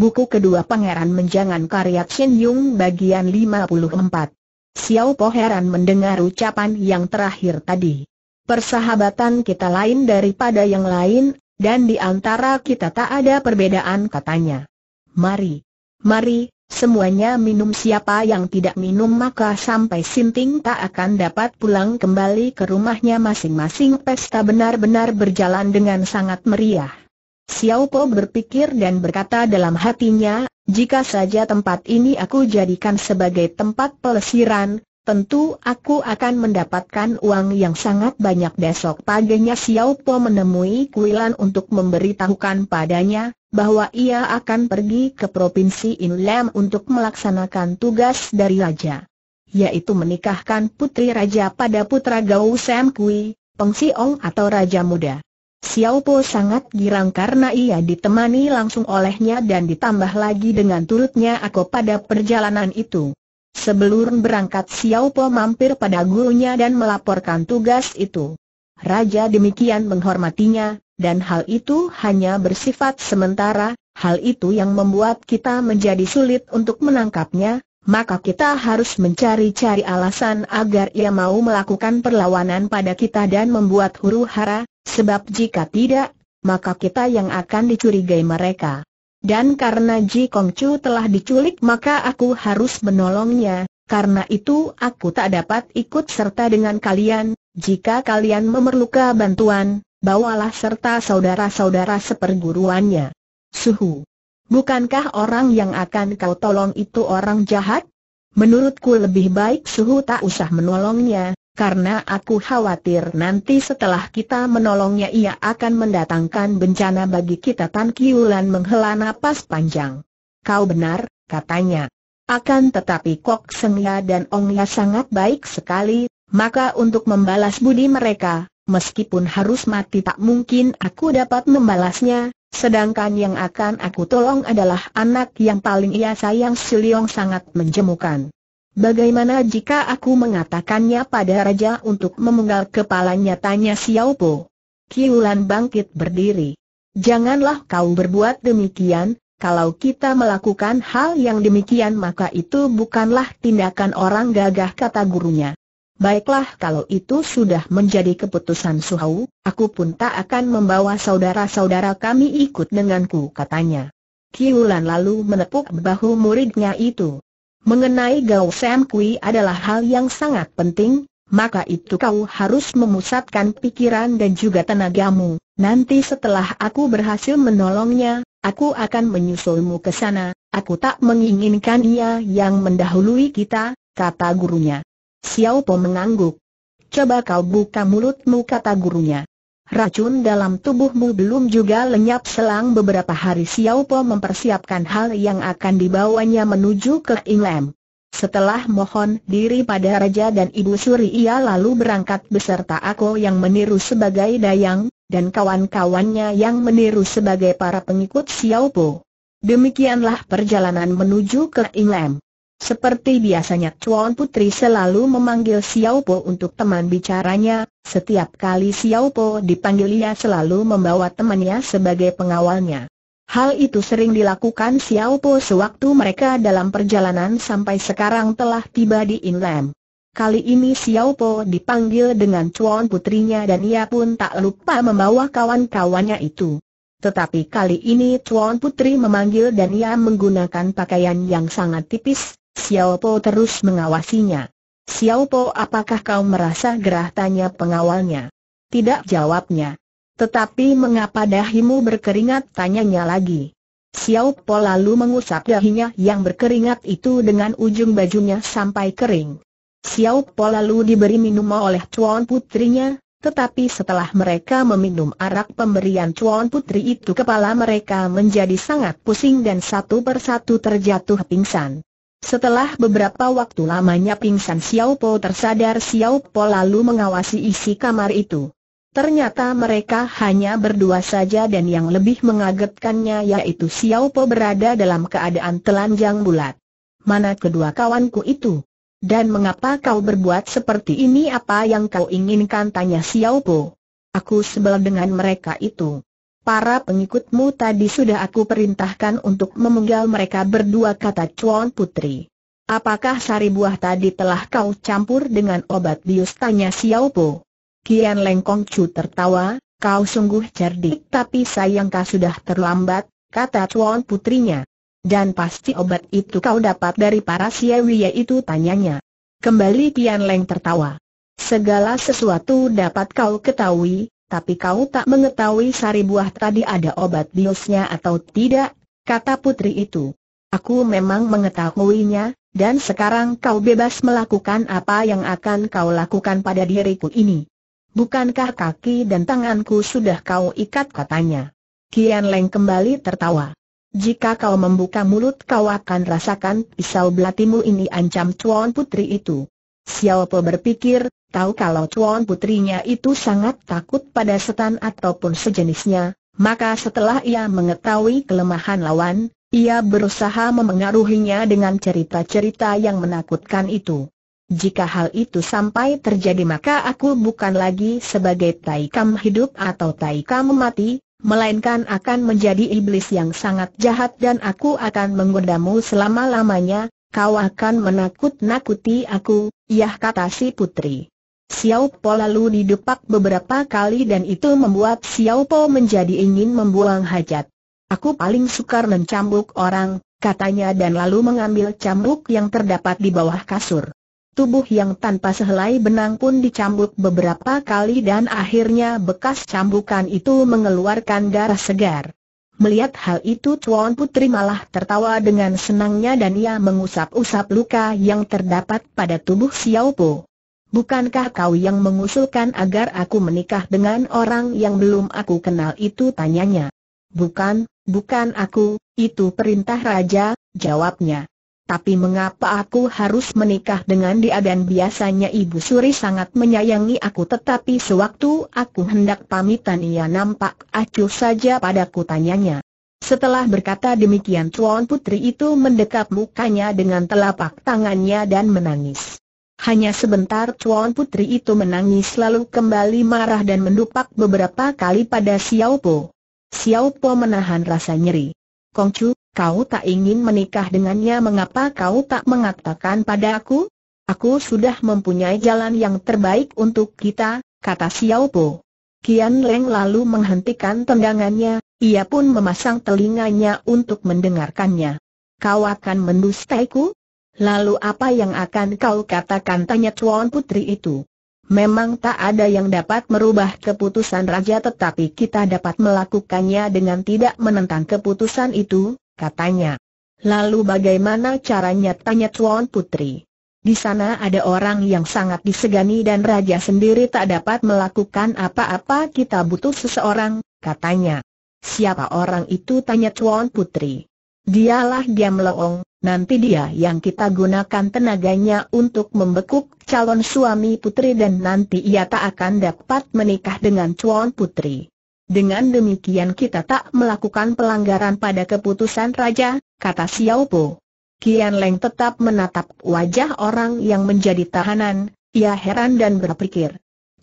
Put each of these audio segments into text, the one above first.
buku kedua Pangeran Menjangan karya Chen Yung bagian 54. Xiao Po heran mendengar ucapan yang terakhir tadi. Persahabatan kita lain daripada yang lain, dan di antara kita tak ada perbedaan katanya. Mari, mari, semuanya minum siapa yang tidak minum maka sampai sinting tak akan dapat pulang kembali ke rumahnya masing-masing pesta benar-benar berjalan dengan sangat meriah. Xiao Po berpikir dan berkata dalam hatinya, jika saja tempat ini aku jadikan sebagai tempat pelesiran, tentu aku akan mendapatkan uang yang sangat banyak besok paginya Xiao Po menemui Kuilan untuk memberitahukan padanya, bahwa ia akan pergi ke Provinsi Inlem untuk melaksanakan tugas dari Raja. Yaitu menikahkan putri Raja pada putra Gao Sam Kui, Peng Siong atau Raja Muda. Xiao Po sangat girang karena ia ditemani langsung olehnya dan ditambah lagi dengan turutnya aku pada perjalanan itu. Sebelum berangkat Xiao Po mampir pada gurunya dan melaporkan tugas itu. Raja demikian menghormatinya, dan hal itu hanya bersifat sementara, hal itu yang membuat kita menjadi sulit untuk menangkapnya, maka kita harus mencari-cari alasan agar ia mau melakukan perlawanan pada kita dan membuat huru hara, sebab jika tidak, maka kita yang akan dicurigai mereka. Dan karena Ji Kong Chu telah diculik maka aku harus menolongnya, karena itu aku tak dapat ikut serta dengan kalian, jika kalian memerlukan bantuan, bawalah serta saudara-saudara seperguruannya. Suhu Bukankah orang yang akan kau tolong itu orang jahat? Menurutku lebih baik Suhu tak usah menolongnya, karena aku khawatir nanti setelah kita menolongnya ia akan mendatangkan bencana bagi kita Tan Kiulan menghela napas panjang. Kau benar, katanya. Akan tetapi Kok Sengya dan Ongya sangat baik sekali, maka untuk membalas budi mereka, meskipun harus mati tak mungkin aku dapat membalasnya, Sedangkan yang akan aku tolong adalah anak yang paling ia sayang si sangat menjemukan. Bagaimana jika aku mengatakannya pada raja untuk memenggal kepalanya tanya Xiao Po? Kiulan bangkit berdiri. Janganlah kau berbuat demikian, kalau kita melakukan hal yang demikian maka itu bukanlah tindakan orang gagah kata gurunya. Baiklah kalau itu sudah menjadi keputusan Suhau, aku pun tak akan membawa saudara-saudara kami ikut denganku katanya. Kiulan lalu menepuk bahu muridnya itu. Mengenai Gao Sam Kui adalah hal yang sangat penting, maka itu kau harus memusatkan pikiran dan juga tenagamu. Nanti setelah aku berhasil menolongnya, aku akan menyusulmu ke sana. Aku tak menginginkan ia yang mendahului kita, kata gurunya. Xiao Po mengangguk. Coba kau buka mulutmu kata gurunya. Racun dalam tubuhmu belum juga lenyap selang beberapa hari Xiao Po mempersiapkan hal yang akan dibawanya menuju ke Inglem. Setelah mohon diri pada raja dan ibu suri ia lalu berangkat beserta aku yang meniru sebagai dayang, dan kawan-kawannya yang meniru sebagai para pengikut Xiao Po. Demikianlah perjalanan menuju ke Inglem. Seperti biasanya Chuan Putri selalu memanggil Xiao Po untuk teman bicaranya, setiap kali Xiao Po dipanggil ia selalu membawa temannya sebagai pengawalnya. Hal itu sering dilakukan Xiao Po sewaktu mereka dalam perjalanan sampai sekarang telah tiba di Inlam. Kali ini Xiao Po dipanggil dengan Chuan putrinya dan ia pun tak lupa membawa kawan-kawannya itu. Tetapi kali ini Chuan Putri memanggil dan ia menggunakan pakaian yang sangat tipis, Xiao Po terus mengawasinya. Xiao Po apakah kau merasa gerah tanya pengawalnya? Tidak jawabnya. Tetapi mengapa dahimu berkeringat tanyanya lagi. Xiao Po lalu mengusap dahinya yang berkeringat itu dengan ujung bajunya sampai kering. Xiao Po lalu diberi minum oleh cuan putrinya, tetapi setelah mereka meminum arak pemberian Chuan Putri itu kepala mereka menjadi sangat pusing dan satu persatu terjatuh pingsan. Setelah beberapa waktu lamanya pingsan Xiao Po tersadar Xiao Po lalu mengawasi isi kamar itu. Ternyata mereka hanya berdua saja dan yang lebih mengagetkannya yaitu Xiao Po berada dalam keadaan telanjang bulat. Mana kedua kawanku itu? Dan mengapa kau berbuat seperti ini apa yang kau inginkan tanya Xiao Po. Aku sebel dengan mereka itu. Para pengikutmu tadi sudah aku perintahkan untuk memenggal mereka berdua kata Chuan Putri. Apakah sari buah tadi telah kau campur dengan obat bius tanya Xiao Po? Kian Lengkong Chu tertawa, kau sungguh cerdik tapi sayang kau sudah terlambat, kata Chuan putrinya. Dan pasti obat itu kau dapat dari para siawi yaitu tanyanya. Kembali Kian Leng tertawa. Segala sesuatu dapat kau ketahui, tapi kau tak mengetahui sari buah tadi ada obat biusnya atau tidak, kata putri itu. Aku memang mengetahuinya, dan sekarang kau bebas melakukan apa yang akan kau lakukan pada diriku ini. Bukankah kaki dan tanganku sudah kau ikat katanya? Kian Leng kembali tertawa. Jika kau membuka mulut kau akan rasakan pisau belatimu ini ancam cuan putri itu. Xiao Po berpikir, tahu kalau Chuan putrinya itu sangat takut pada setan ataupun sejenisnya, maka setelah ia mengetahui kelemahan lawan, ia berusaha memengaruhinya dengan cerita-cerita yang menakutkan itu. Jika hal itu sampai terjadi maka aku bukan lagi sebagai Taikam hidup atau Taikam mati, melainkan akan menjadi iblis yang sangat jahat dan aku akan menggodamu selama-lamanya, Kau akan menakut-nakuti aku, yah kata si putri. Xiao Po lalu didepak beberapa kali dan itu membuat Xiao Po menjadi ingin membuang hajat. Aku paling sukar mencambuk orang, katanya dan lalu mengambil cambuk yang terdapat di bawah kasur. Tubuh yang tanpa sehelai benang pun dicambuk beberapa kali dan akhirnya bekas cambukan itu mengeluarkan darah segar. Melihat hal itu Tuan Putri malah tertawa dengan senangnya dan ia mengusap-usap luka yang terdapat pada tubuh Xiao Po. Bukankah kau yang mengusulkan agar aku menikah dengan orang yang belum aku kenal itu tanyanya. Bukan, bukan aku, itu perintah raja, jawabnya. Tapi mengapa aku harus menikah dengan dia dan biasanya Ibu Suri sangat menyayangi aku tetapi sewaktu aku hendak pamitan ia nampak acuh saja padaku tanyanya. Setelah berkata demikian Tuan Putri itu mendekap mukanya dengan telapak tangannya dan menangis. Hanya sebentar Tuan Putri itu menangis lalu kembali marah dan mendupak beberapa kali pada Xiao Po. Xiao Po menahan rasa nyeri. Kongcu, kau tak ingin menikah dengannya mengapa kau tak mengatakan pada aku? Aku sudah mempunyai jalan yang terbaik untuk kita, kata Xiao Po. Kian Leng lalu menghentikan tendangannya, ia pun memasang telinganya untuk mendengarkannya. Kau akan mendustaiku? Lalu apa yang akan kau katakan tanya Tuan Putri itu? Memang tak ada yang dapat merubah keputusan raja tetapi kita dapat melakukannya dengan tidak menentang keputusan itu, katanya. Lalu bagaimana caranya tanya Tuan Putri? Di sana ada orang yang sangat disegani dan raja sendiri tak dapat melakukan apa-apa kita butuh seseorang, katanya. Siapa orang itu tanya Tuan Putri. Dialah dia melong, nanti dia yang kita gunakan tenaganya untuk membekuk calon suami putri dan nanti ia tak akan dapat menikah dengan cuan putri. Dengan demikian kita tak melakukan pelanggaran pada keputusan raja, kata Xiao Po. Kian Leng tetap menatap wajah orang yang menjadi tahanan, ia heran dan berpikir.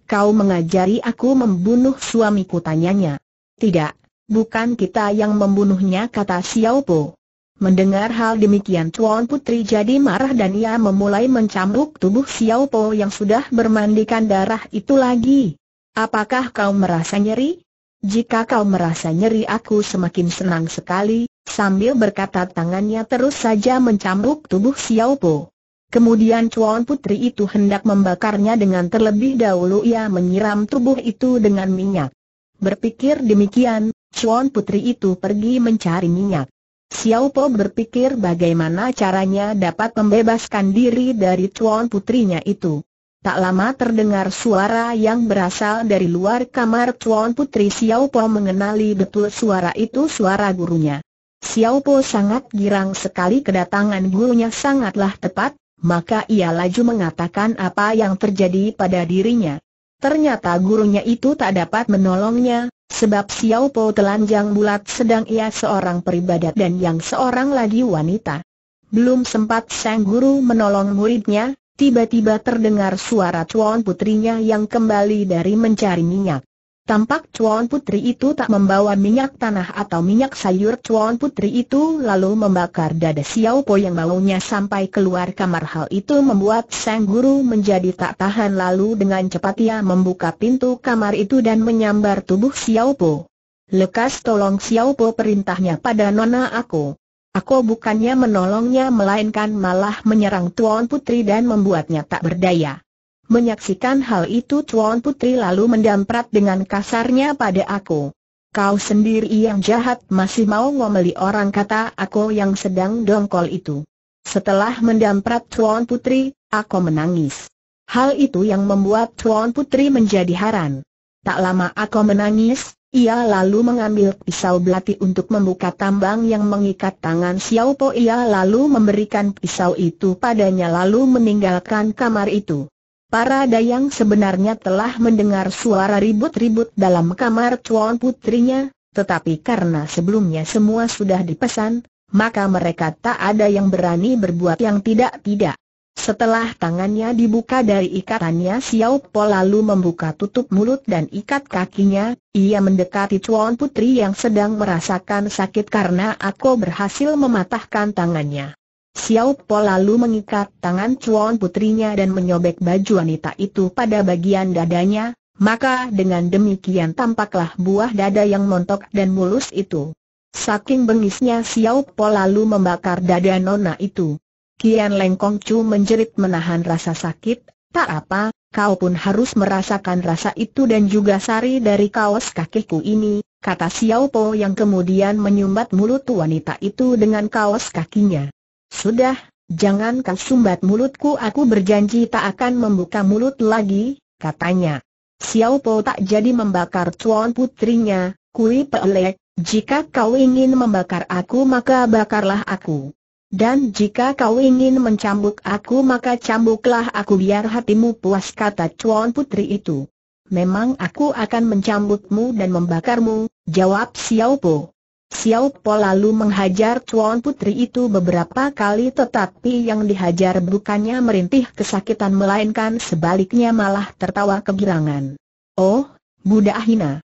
Kau mengajari aku membunuh suamiku tanyanya. Tidak, bukan kita yang membunuhnya kata Xiao Po. Mendengar hal demikian Tuan Putri jadi marah dan ia memulai mencambuk tubuh Xiao Po yang sudah bermandikan darah itu lagi. Apakah kau merasa nyeri? Jika kau merasa nyeri aku semakin senang sekali, sambil berkata tangannya terus saja mencambuk tubuh Xiao Po. Kemudian Chuan Putri itu hendak membakarnya dengan terlebih dahulu ia menyiram tubuh itu dengan minyak. Berpikir demikian, Chuan Putri itu pergi mencari minyak. Xiao Po berpikir bagaimana caranya dapat membebaskan diri dari tuan putrinya itu. Tak lama terdengar suara yang berasal dari luar kamar tuan putri Xiao Po mengenali betul suara itu suara gurunya. Xiao Po sangat girang sekali kedatangan gurunya sangatlah tepat, maka ia laju mengatakan apa yang terjadi pada dirinya. Ternyata gurunya itu tak dapat menolongnya, Sebab Xiao Po telanjang bulat sedang ia seorang peribadat dan yang seorang lagi wanita. Belum sempat sang guru menolong muridnya, tiba-tiba terdengar suara cuan putrinya yang kembali dari mencari minyak. Tampak cuan Putri itu tak membawa minyak tanah atau minyak sayur cuan Putri itu lalu membakar dada Xiao Po yang baunya sampai keluar kamar Hal itu membuat Sang Guru menjadi tak tahan lalu dengan cepat ia membuka pintu kamar itu dan menyambar tubuh Xiao Po Lekas tolong Xiao Po perintahnya pada nona aku Aku bukannya menolongnya melainkan malah menyerang Tuan Putri dan membuatnya tak berdaya Menyaksikan hal itu Tuan Putri lalu mendamprat dengan kasarnya pada aku. Kau sendiri yang jahat masih mau ngomeli orang kata aku yang sedang dongkol itu. Setelah mendamprat Tuan Putri, aku menangis. Hal itu yang membuat Tuan Putri menjadi haran. Tak lama aku menangis, ia lalu mengambil pisau belati untuk membuka tambang yang mengikat tangan Xiao Po. Ia lalu memberikan pisau itu padanya lalu meninggalkan kamar itu. Para dayang sebenarnya telah mendengar suara ribut-ribut dalam kamar tuan putrinya, tetapi karena sebelumnya semua sudah dipesan, maka mereka tak ada yang berani berbuat yang tidak-tidak. Setelah tangannya dibuka dari ikatannya Xiao Po lalu membuka tutup mulut dan ikat kakinya, ia mendekati cuan putri yang sedang merasakan sakit karena aku berhasil mematahkan tangannya. Xiao Po lalu mengikat tangan cuan putrinya dan menyobek baju wanita itu pada bagian dadanya, maka dengan demikian tampaklah buah dada yang montok dan mulus itu. Saking bengisnya Xiao Po lalu membakar dada nona itu. Kian Lengkong Chu menjerit menahan rasa sakit, tak apa, kau pun harus merasakan rasa itu dan juga sari dari kaos kakiku ini, kata Xiao Po yang kemudian menyumbat mulut wanita itu dengan kaos kakinya. Sudah, jangan kau sumbat mulutku aku berjanji tak akan membuka mulut lagi, katanya. Xiao Po tak jadi membakar cuan putrinya, Kui Peelek, jika kau ingin membakar aku maka bakarlah aku. Dan jika kau ingin mencambuk aku maka cambuklah aku biar hatimu puas kata cuan putri itu. Memang aku akan mencambukmu dan membakarmu, jawab Xiao Po. Xiao Po lalu menghajar Cuan Putri itu beberapa kali tetapi yang dihajar bukannya merintih kesakitan melainkan sebaliknya malah tertawa kegirangan. Oh, Buddha hina.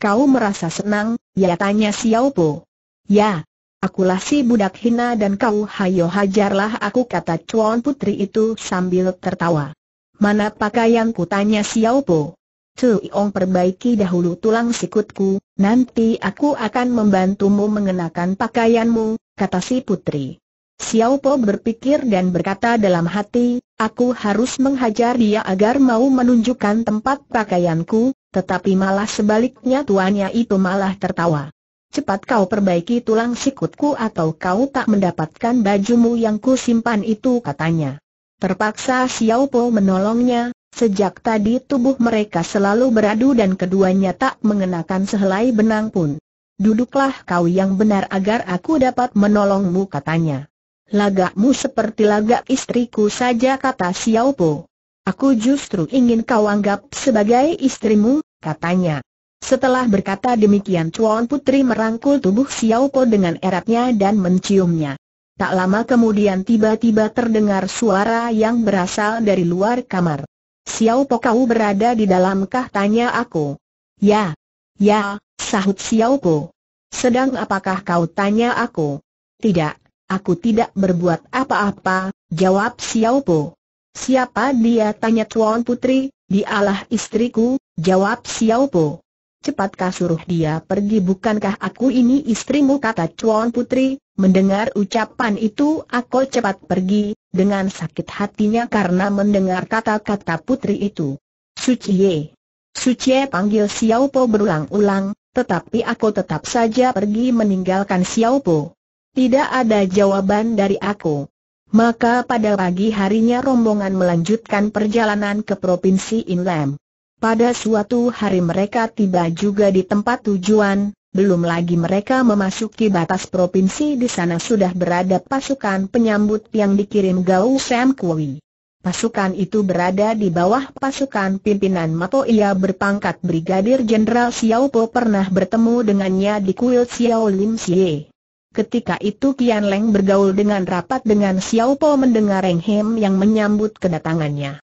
Kau merasa senang, ya tanya Xiao Po. Ya, akulah si budak hina dan kau hayo hajarlah aku kata Cuan Putri itu sambil tertawa. Mana pakaianku tanya Xiao Po. Tu, perbaiki dahulu tulang sikutku, nanti aku akan membantumu mengenakan pakaianmu, kata si putri. Xiao Po berpikir dan berkata dalam hati, aku harus menghajar dia agar mau menunjukkan tempat pakaianku, tetapi malah sebaliknya tuannya itu malah tertawa. Cepat kau perbaiki tulang sikutku atau kau tak mendapatkan bajumu yang kusimpan itu katanya. Terpaksa Xiao Po menolongnya, Sejak tadi tubuh mereka selalu beradu dan keduanya tak mengenakan sehelai benang pun. Duduklah kau yang benar agar aku dapat menolongmu katanya. Lagakmu seperti lagak istriku saja kata Xiao Po. Aku justru ingin kau anggap sebagai istrimu, katanya. Setelah berkata demikian Chuan Putri merangkul tubuh Xiao Po dengan eratnya dan menciumnya. Tak lama kemudian tiba-tiba terdengar suara yang berasal dari luar kamar. Xiao Po kau berada di dalamkah tanya aku. Ya. Ya, sahut Xiao Po. Sedang apakah kau tanya aku? Tidak, aku tidak berbuat apa-apa, jawab Xiao Po. Siapa dia tanya Tuan Putri, dialah istriku, jawab Xiao Po cepatkah suruh dia pergi bukankah aku ini istrimu kata Chuan Putri, mendengar ucapan itu aku cepat pergi, dengan sakit hatinya karena mendengar kata-kata putri itu. Suciye. Suciye panggil Xiao Po berulang-ulang, tetapi aku tetap saja pergi meninggalkan Xiao Po. Tidak ada jawaban dari aku. Maka pada pagi harinya rombongan melanjutkan perjalanan ke Provinsi Inlam. Pada suatu hari mereka tiba juga di tempat tujuan, belum lagi mereka memasuki batas provinsi di sana sudah berada pasukan penyambut yang dikirim Gao Sam Kui. Pasukan itu berada di bawah pasukan pimpinan Mato Ia berpangkat Brigadir Jenderal Xiao Po pernah bertemu dengannya di kuil Xiao Lim Xie. Ketika itu Kian Leng bergaul dengan rapat dengan Xiao Po mendengar Reng Hem yang menyambut kedatangannya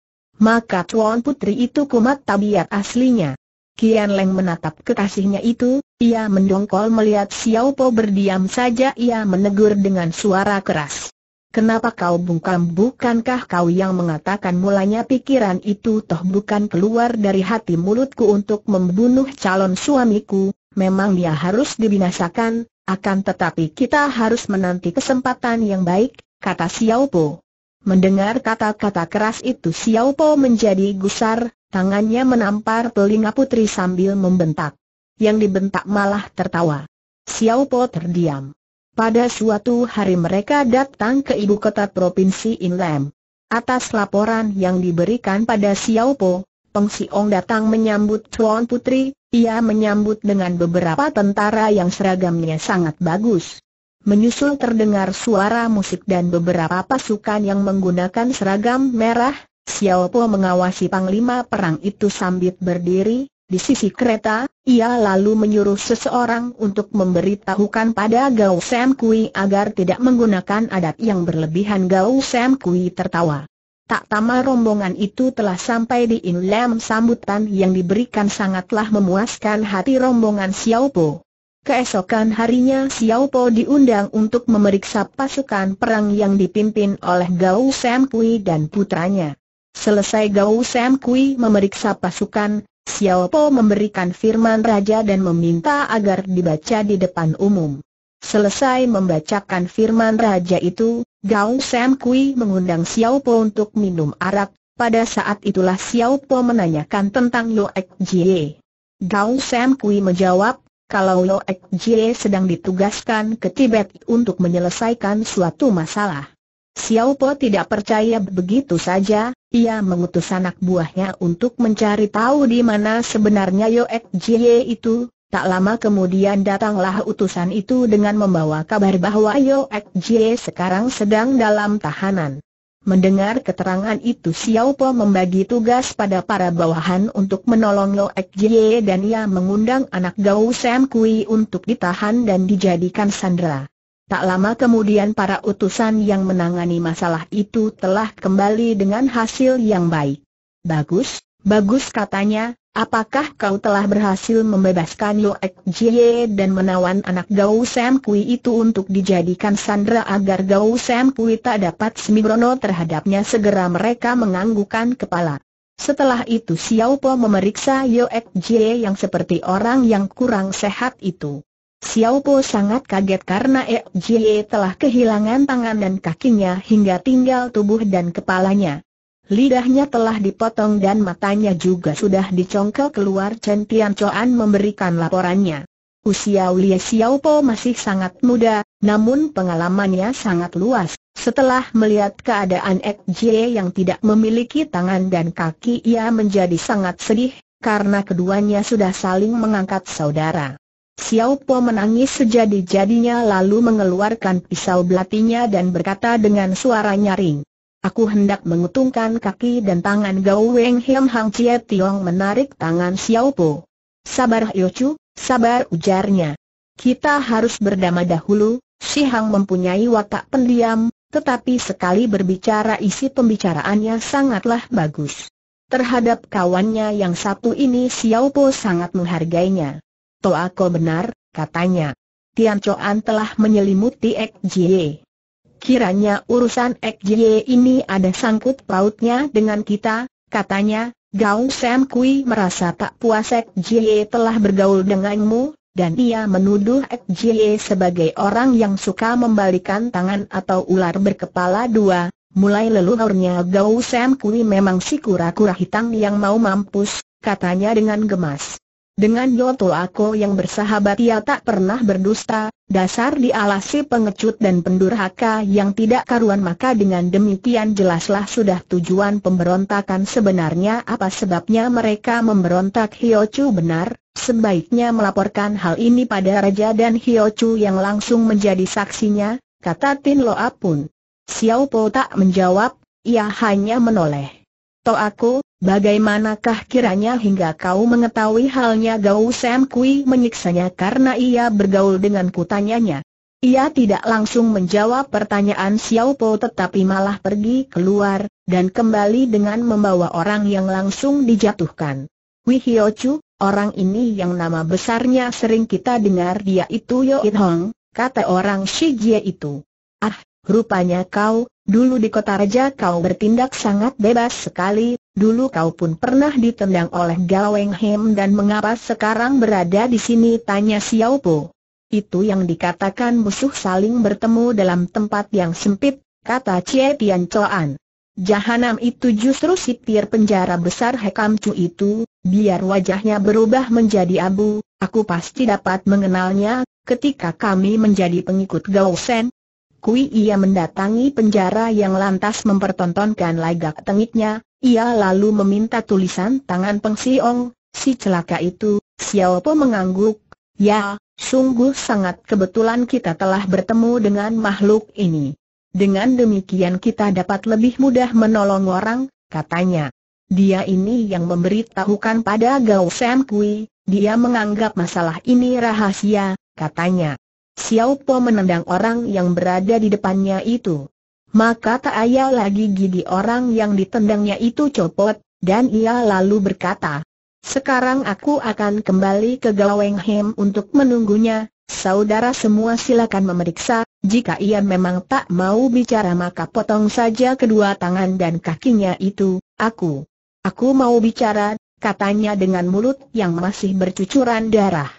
maka Tuan Putri itu kumat tabiat aslinya. Kian Leng menatap kekasihnya itu, ia mendongkol melihat Xiao Po berdiam saja ia menegur dengan suara keras. Kenapa kau bungkam bukankah kau yang mengatakan mulanya pikiran itu toh bukan keluar dari hati mulutku untuk membunuh calon suamiku, memang dia harus dibinasakan, akan tetapi kita harus menanti kesempatan yang baik, kata Xiao Po. Mendengar kata-kata keras itu Xiao Po menjadi gusar, tangannya menampar telinga putri sambil membentak. Yang dibentak malah tertawa. Xiao Po terdiam. Pada suatu hari mereka datang ke ibu kota provinsi Inlam. Atas laporan yang diberikan pada Xiao Po, Peng Siong datang menyambut Chuan Putri, ia menyambut dengan beberapa tentara yang seragamnya sangat bagus. Menyusul terdengar suara musik dan beberapa pasukan yang menggunakan seragam merah, Xiao Po mengawasi panglima perang itu sambil berdiri, di sisi kereta, ia lalu menyuruh seseorang untuk memberitahukan pada Gao Sam Kui agar tidak menggunakan adat yang berlebihan Gao Sam Kui tertawa. Tak tama rombongan itu telah sampai di Inlem, sambutan yang diberikan sangatlah memuaskan hati rombongan Xiao Po. Keesokan harinya Xiao Po diundang untuk memeriksa pasukan perang yang dipimpin oleh Gao Sam Kui dan putranya. Selesai Gao Sam Kui memeriksa pasukan, Xiao Po memberikan firman raja dan meminta agar dibaca di depan umum. Selesai membacakan firman raja itu, Gao Sam Kui mengundang Xiao Po untuk minum arak. Pada saat itulah Xiao Po menanyakan tentang Yo Ek Jie. Gao Sam Kui menjawab, kalau Lo Ek Jie sedang ditugaskan ke Tibet untuk menyelesaikan suatu masalah. Xiao Po tidak percaya begitu saja, ia mengutus anak buahnya untuk mencari tahu di mana sebenarnya Yo Ek Jie itu. Tak lama kemudian datanglah utusan itu dengan membawa kabar bahwa Yo Ek Jie sekarang sedang dalam tahanan. Mendengar keterangan itu Xiao Po membagi tugas pada para bawahan untuk menolong Lo Ek Jie dan ia mengundang anak Gao Sam Kui untuk ditahan dan dijadikan sandera. Tak lama kemudian para utusan yang menangani masalah itu telah kembali dengan hasil yang baik. Bagus, Bagus katanya, apakah kau telah berhasil membebaskan Yo Ek Jie dan menawan anak Gao Sam Kui itu untuk dijadikan Sandra agar Gao Sam Kui tak dapat semibrono terhadapnya segera mereka menganggukan kepala. Setelah itu Xiao Po memeriksa Yo Ek Jie yang seperti orang yang kurang sehat itu. Xiao Po sangat kaget karena Ek Jie telah kehilangan tangan dan kakinya hingga tinggal tubuh dan kepalanya. Lidahnya telah dipotong dan matanya juga sudah dicongkel keluar Chen Tian Chuan memberikan laporannya. Usia Lia Xiaopo masih sangat muda, namun pengalamannya sangat luas. Setelah melihat keadaan Ek Jie yang tidak memiliki tangan dan kaki ia menjadi sangat sedih, karena keduanya sudah saling mengangkat saudara. Xiaopo menangis sejadi-jadinya lalu mengeluarkan pisau belatinya dan berkata dengan suara nyaring, Aku hendak mengutungkan kaki dan tangan Gao Weng Hiam Hang Chie Tiong menarik tangan Xiao Po. Sabar Yochu, sabar ujarnya. Kita harus berdamai dahulu, Si Hang mempunyai watak pendiam, tetapi sekali berbicara isi pembicaraannya sangatlah bagus. Terhadap kawannya yang satu ini Xiao Po sangat menghargainya. Toa kau benar, katanya. Tian Chuan telah menyelimuti Ek Jie kiranya urusan XJ ini ada sangkut pautnya dengan kita, katanya, Gao Sam Kui merasa tak puas XJ telah bergaul denganmu, dan ia menuduh XJ sebagai orang yang suka membalikan tangan atau ular berkepala dua, mulai leluhurnya Gao Sam Kui memang si kura-kura hitam yang mau mampus, katanya dengan gemas. Dengan Yotul Ako yang bersahabat ia tak pernah berdusta, dasar dialasi pengecut dan pendurhaka yang tidak karuan maka dengan demikian jelaslah sudah tujuan pemberontakan sebenarnya apa sebabnya mereka memberontak Hiochu benar, sebaiknya melaporkan hal ini pada Raja dan Hiochu yang langsung menjadi saksinya, kata Tin Loa pun. Xiao Po tak menjawab, ia hanya menoleh. Toaku, Bagaimanakah kiranya hingga kau mengetahui halnya Gao Sam Kui menyiksanya karena ia bergaul dengan kutanyanya? Ia tidak langsung menjawab pertanyaan Xiao Po tetapi malah pergi keluar, dan kembali dengan membawa orang yang langsung dijatuhkan. Wei Hyo Chu, orang ini yang nama besarnya sering kita dengar dia itu Yo It Hong, kata orang Shi Jie itu. Ah, rupanya kau, dulu di kota raja kau bertindak sangat bebas sekali, Dulu kau pun pernah ditendang oleh Gaweng Hem dan mengapa sekarang berada di sini tanya Xiao Po. Itu yang dikatakan musuh saling bertemu dalam tempat yang sempit, kata Cie Tian Choan. Jahanam itu justru sipir penjara besar Hekam Chu itu, biar wajahnya berubah menjadi abu, aku pasti dapat mengenalnya, ketika kami menjadi pengikut Gao Sen, Kui ia mendatangi penjara yang lantas mempertontonkan lagak tengiknya, ia lalu meminta tulisan tangan Peng Siong, si celaka itu, Xiao Po mengangguk, ya, sungguh sangat kebetulan kita telah bertemu dengan makhluk ini. Dengan demikian kita dapat lebih mudah menolong orang, katanya. Dia ini yang memberitahukan pada Gao Sam Kui, dia menganggap masalah ini rahasia, katanya. Xiao Po menendang orang yang berada di depannya itu. Maka tak ayal lagi gigi orang yang ditendangnya itu copot, dan ia lalu berkata, Sekarang aku akan kembali ke Gaweng Hem untuk menunggunya, saudara semua silakan memeriksa, jika ia memang tak mau bicara maka potong saja kedua tangan dan kakinya itu, aku. Aku mau bicara, katanya dengan mulut yang masih bercucuran darah.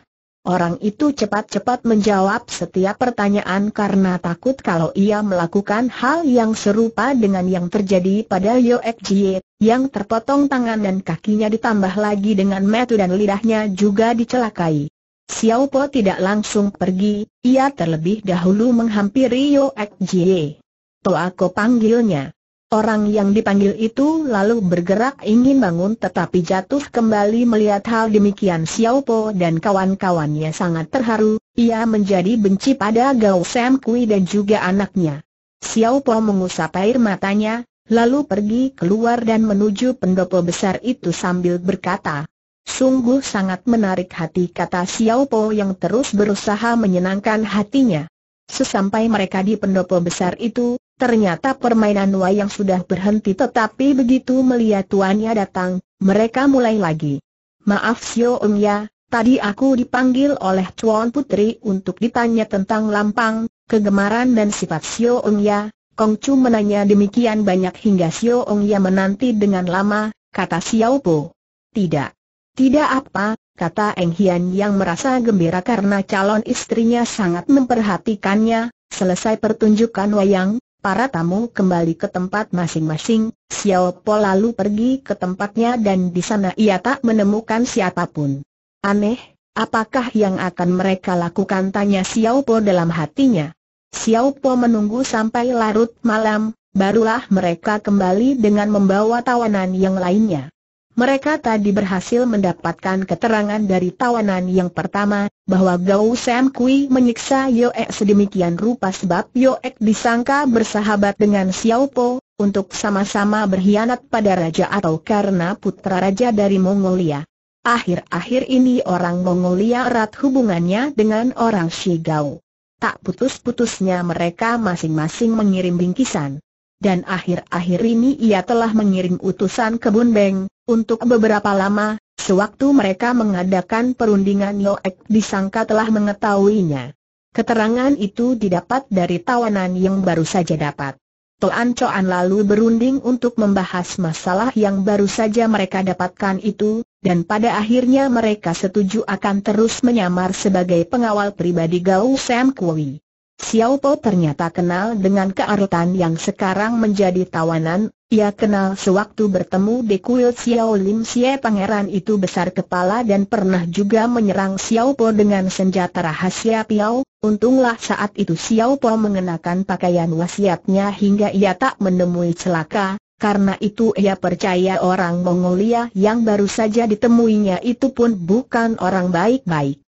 Orang itu cepat-cepat menjawab setiap pertanyaan karena takut kalau ia melakukan hal yang serupa dengan yang terjadi pada Ek Jie, yang terpotong tangan dan kakinya ditambah lagi dengan metu dan lidahnya juga dicelakai. Xiao Po tidak langsung pergi, ia terlebih dahulu menghampiri Ek Jie. Toa Ko panggilnya. Orang yang dipanggil itu lalu bergerak ingin bangun tetapi jatuh kembali melihat hal demikian Xiao Po dan kawan-kawannya sangat terharu, ia menjadi benci pada Gao Sam Kui dan juga anaknya. Xiao Po mengusap air matanya, lalu pergi keluar dan menuju pendopo besar itu sambil berkata, Sungguh sangat menarik hati kata Xiao Po yang terus berusaha menyenangkan hatinya. Sesampai mereka di pendopo besar itu, Ternyata permainan wayang sudah berhenti tetapi begitu melihat tuannya datang, mereka mulai lagi. Maaf Sio Ong ya, tadi aku dipanggil oleh Chuan Putri untuk ditanya tentang lampang, kegemaran dan sifat Sio Ong ya. Kong Chu menanya demikian banyak hingga Sio Ong ya menanti dengan lama, kata Xiao Po. Tidak. Tidak apa, kata Eng Hian yang merasa gembira karena calon istrinya sangat memperhatikannya, selesai pertunjukan wayang, para tamu kembali ke tempat masing-masing, Xiao Po lalu pergi ke tempatnya dan di sana ia tak menemukan siapapun. Aneh, apakah yang akan mereka lakukan tanya Xiao Po dalam hatinya. Xiao Po menunggu sampai larut malam, barulah mereka kembali dengan membawa tawanan yang lainnya. Mereka tadi berhasil mendapatkan keterangan dari tawanan yang pertama, bahwa Gao Sam Kui menyiksa Yoek sedemikian rupa sebab Yoek disangka bersahabat dengan Xiao Po, untuk sama-sama berkhianat pada raja atau karena putra raja dari Mongolia. Akhir-akhir ini orang Mongolia erat hubungannya dengan orang Shigao. Tak putus-putusnya mereka masing-masing mengirim bingkisan dan akhir-akhir ini ia telah mengirim utusan ke Bunbeng, untuk beberapa lama, sewaktu mereka mengadakan perundingan Yoek disangka telah mengetahuinya. Keterangan itu didapat dari tawanan yang baru saja dapat. Toan Coan lalu berunding untuk membahas masalah yang baru saja mereka dapatkan itu, dan pada akhirnya mereka setuju akan terus menyamar sebagai pengawal pribadi Gao Sam Kui. Xiao Po ternyata kenal dengan kearutan yang sekarang menjadi tawanan, ia kenal sewaktu bertemu di kuil Xiao Lim Xie pangeran itu besar kepala dan pernah juga menyerang Xiao Po dengan senjata rahasia Piao, untunglah saat itu Xiao Po mengenakan pakaian wasiatnya hingga ia tak menemui celaka, karena itu ia percaya orang Mongolia yang baru saja ditemuinya itu pun bukan orang baik-baik.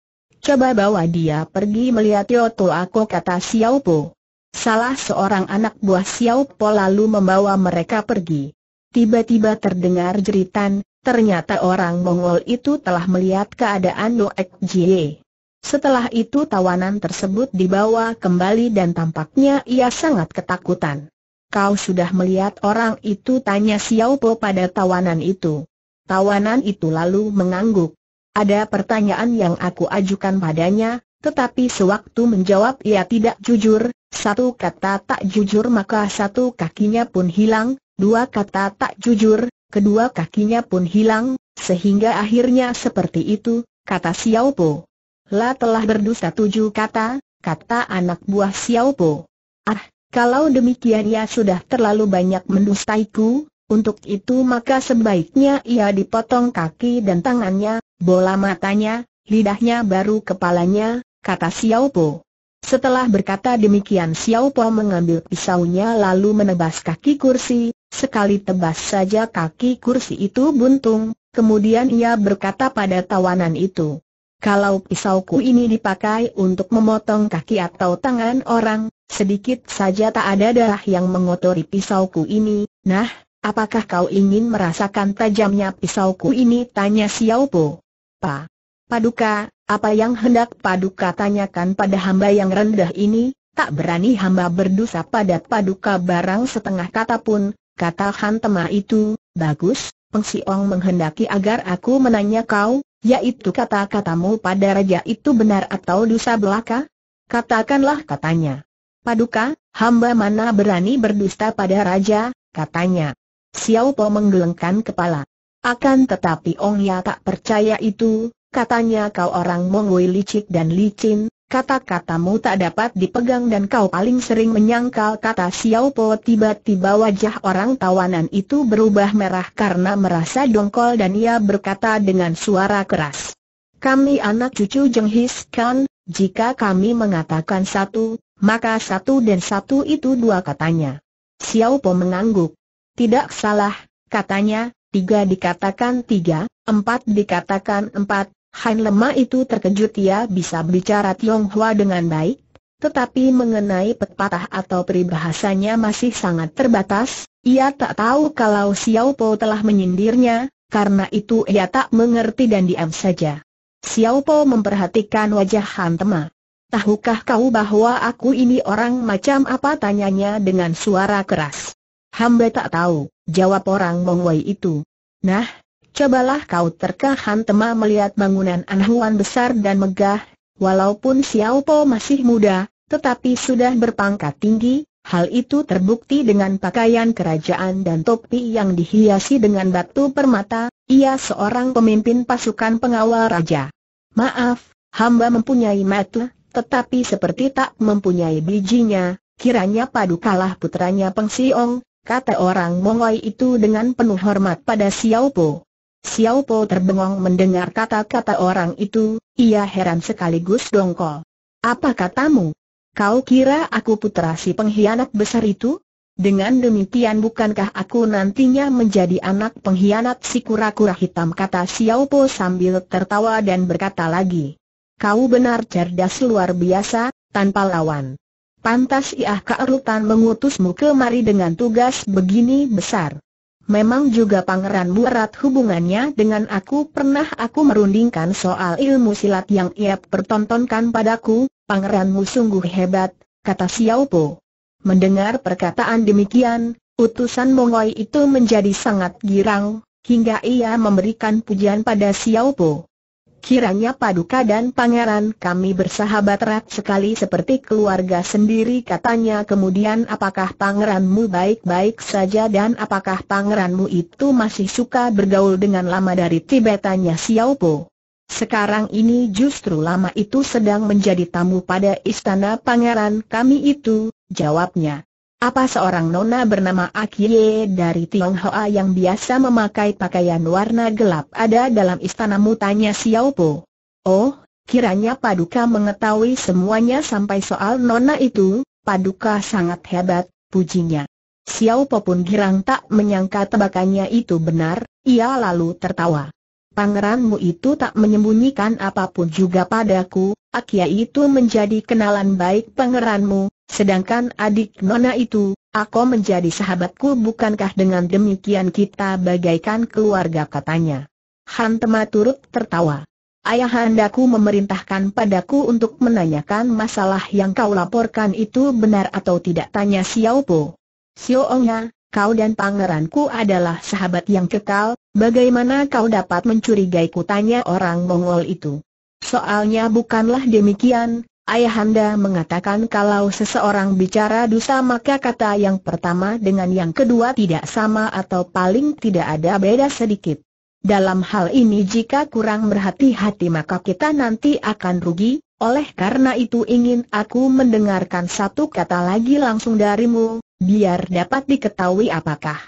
Coba bawa dia pergi melihat Yoto Ako kata Xiao Po. Salah seorang anak buah Xiao Po lalu membawa mereka pergi. Tiba-tiba terdengar jeritan, ternyata orang Mongol itu telah melihat keadaan Noek Jie. Setelah itu tawanan tersebut dibawa kembali dan tampaknya ia sangat ketakutan. Kau sudah melihat orang itu tanya Xiao Po pada tawanan itu. Tawanan itu lalu mengangguk. Ada pertanyaan yang aku ajukan padanya, tetapi sewaktu menjawab ia tidak jujur, satu kata tak jujur maka satu kakinya pun hilang, dua kata tak jujur, kedua kakinya pun hilang, sehingga akhirnya seperti itu, kata Xiao Po. La telah berdusta tujuh kata, kata anak buah Xiao Po. Ah, kalau demikian ia sudah terlalu banyak mendustaiku, untuk itu maka sebaiknya ia dipotong kaki dan tangannya, bola matanya, lidahnya baru kepalanya, kata Xiao Po. Setelah berkata demikian Xiao Po mengambil pisaunya lalu menebas kaki kursi, sekali tebas saja kaki kursi itu buntung, kemudian ia berkata pada tawanan itu. Kalau pisauku ini dipakai untuk memotong kaki atau tangan orang, sedikit saja tak ada darah yang mengotori pisauku ini, nah, Apakah kau ingin merasakan tajamnya pisauku ini? Tanya Xiao Po. Pa. Paduka, apa yang hendak Paduka tanyakan pada hamba yang rendah ini? Tak berani hamba berdosa pada Paduka barang setengah kata pun, kata Han itu, bagus, Peng Ong menghendaki agar aku menanya kau, yaitu kata-katamu pada raja itu benar atau dosa belaka? Katakanlah katanya. Paduka, hamba mana berani berdusta pada raja, katanya. Xiao Po menggelengkan kepala. Akan tetapi Ong Ya tak percaya itu, katanya kau orang Mongwei licik dan licin, kata-katamu tak dapat dipegang dan kau paling sering menyangkal kata Xiao Po tiba-tiba wajah orang tawanan itu berubah merah karena merasa dongkol dan ia berkata dengan suara keras. Kami anak cucu Jenghis Khan, jika kami mengatakan satu, maka satu dan satu itu dua katanya. Xiao Po mengangguk. Tidak salah, katanya, tiga dikatakan tiga, empat dikatakan empat. Han Lema itu terkejut ia bisa bicara Tionghoa dengan baik, tetapi mengenai pepatah atau peribahasanya masih sangat terbatas, ia tak tahu kalau Xiao Po telah menyindirnya, karena itu ia tak mengerti dan diam saja. Xiao Po memperhatikan wajah Han Tema. Tahukah kau bahwa aku ini orang macam apa tanyanya dengan suara keras. Hamba tak tahu, jawab orang Mongwei itu. Nah, cobalah kau terkahan tema melihat bangunan Anhuan besar dan megah, walaupun Xiao Po masih muda, tetapi sudah berpangkat tinggi, hal itu terbukti dengan pakaian kerajaan dan topi yang dihiasi dengan batu permata, ia seorang pemimpin pasukan pengawal raja. Maaf, hamba mempunyai mata, tetapi seperti tak mempunyai bijinya, kiranya padukalah putranya Peng Siong, kata orang Mongoi itu dengan penuh hormat pada Xiao Po. Xiao Po terbengong mendengar kata-kata orang itu, ia heran sekaligus dongkol. Apa katamu? Kau kira aku putra si pengkhianat besar itu? Dengan demikian bukankah aku nantinya menjadi anak pengkhianat si kura-kura hitam kata Xiao Po sambil tertawa dan berkata lagi. Kau benar cerdas luar biasa, tanpa lawan. Pantas Iah Kak Rutan mengutusmu kemari dengan tugas begini besar. Memang juga pangeran erat hubungannya dengan aku pernah aku merundingkan soal ilmu silat yang ia pertontonkan padaku, pangeranmu sungguh hebat, kata Xiao Po. Mendengar perkataan demikian, utusan Mongoi itu menjadi sangat girang, hingga ia memberikan pujian pada Xiao Po. Kiranya Paduka dan Pangeran kami bersahabat erat sekali seperti keluarga sendiri katanya kemudian apakah pangeranmu baik-baik saja dan apakah pangeranmu itu masih suka bergaul dengan lama dari Tibetannya Xiaopo. Sekarang ini justru lama itu sedang menjadi tamu pada istana pangeran kami itu, jawabnya. Apa seorang nona bernama Akie dari Tionghoa yang biasa memakai pakaian warna gelap ada dalam istana mutanya Xiao Po. Oh, kiranya Paduka mengetahui semuanya sampai soal nona itu, Paduka sangat hebat, pujinya. Xiao Po pun girang tak menyangka tebakannya itu benar, ia lalu tertawa. Pangeranmu itu tak menyembunyikan apapun juga padaku, Akia itu menjadi kenalan baik pangeranmu, Sedangkan adik Nona itu, aku menjadi sahabatku bukankah dengan demikian kita bagaikan keluarga katanya. Han Tema turut tertawa. Ayahandaku memerintahkan padaku untuk menanyakan masalah yang kau laporkan itu benar atau tidak tanya Xiao Po. Xiao Ongnya, kau dan pangeranku adalah sahabat yang kekal, bagaimana kau dapat mencurigai kutanya orang Mongol itu? Soalnya bukanlah demikian, Ayahanda mengatakan kalau seseorang bicara dusta maka kata yang pertama dengan yang kedua tidak sama atau paling tidak ada beda sedikit. Dalam hal ini jika kurang berhati-hati maka kita nanti akan rugi, oleh karena itu ingin aku mendengarkan satu kata lagi langsung darimu, biar dapat diketahui apakah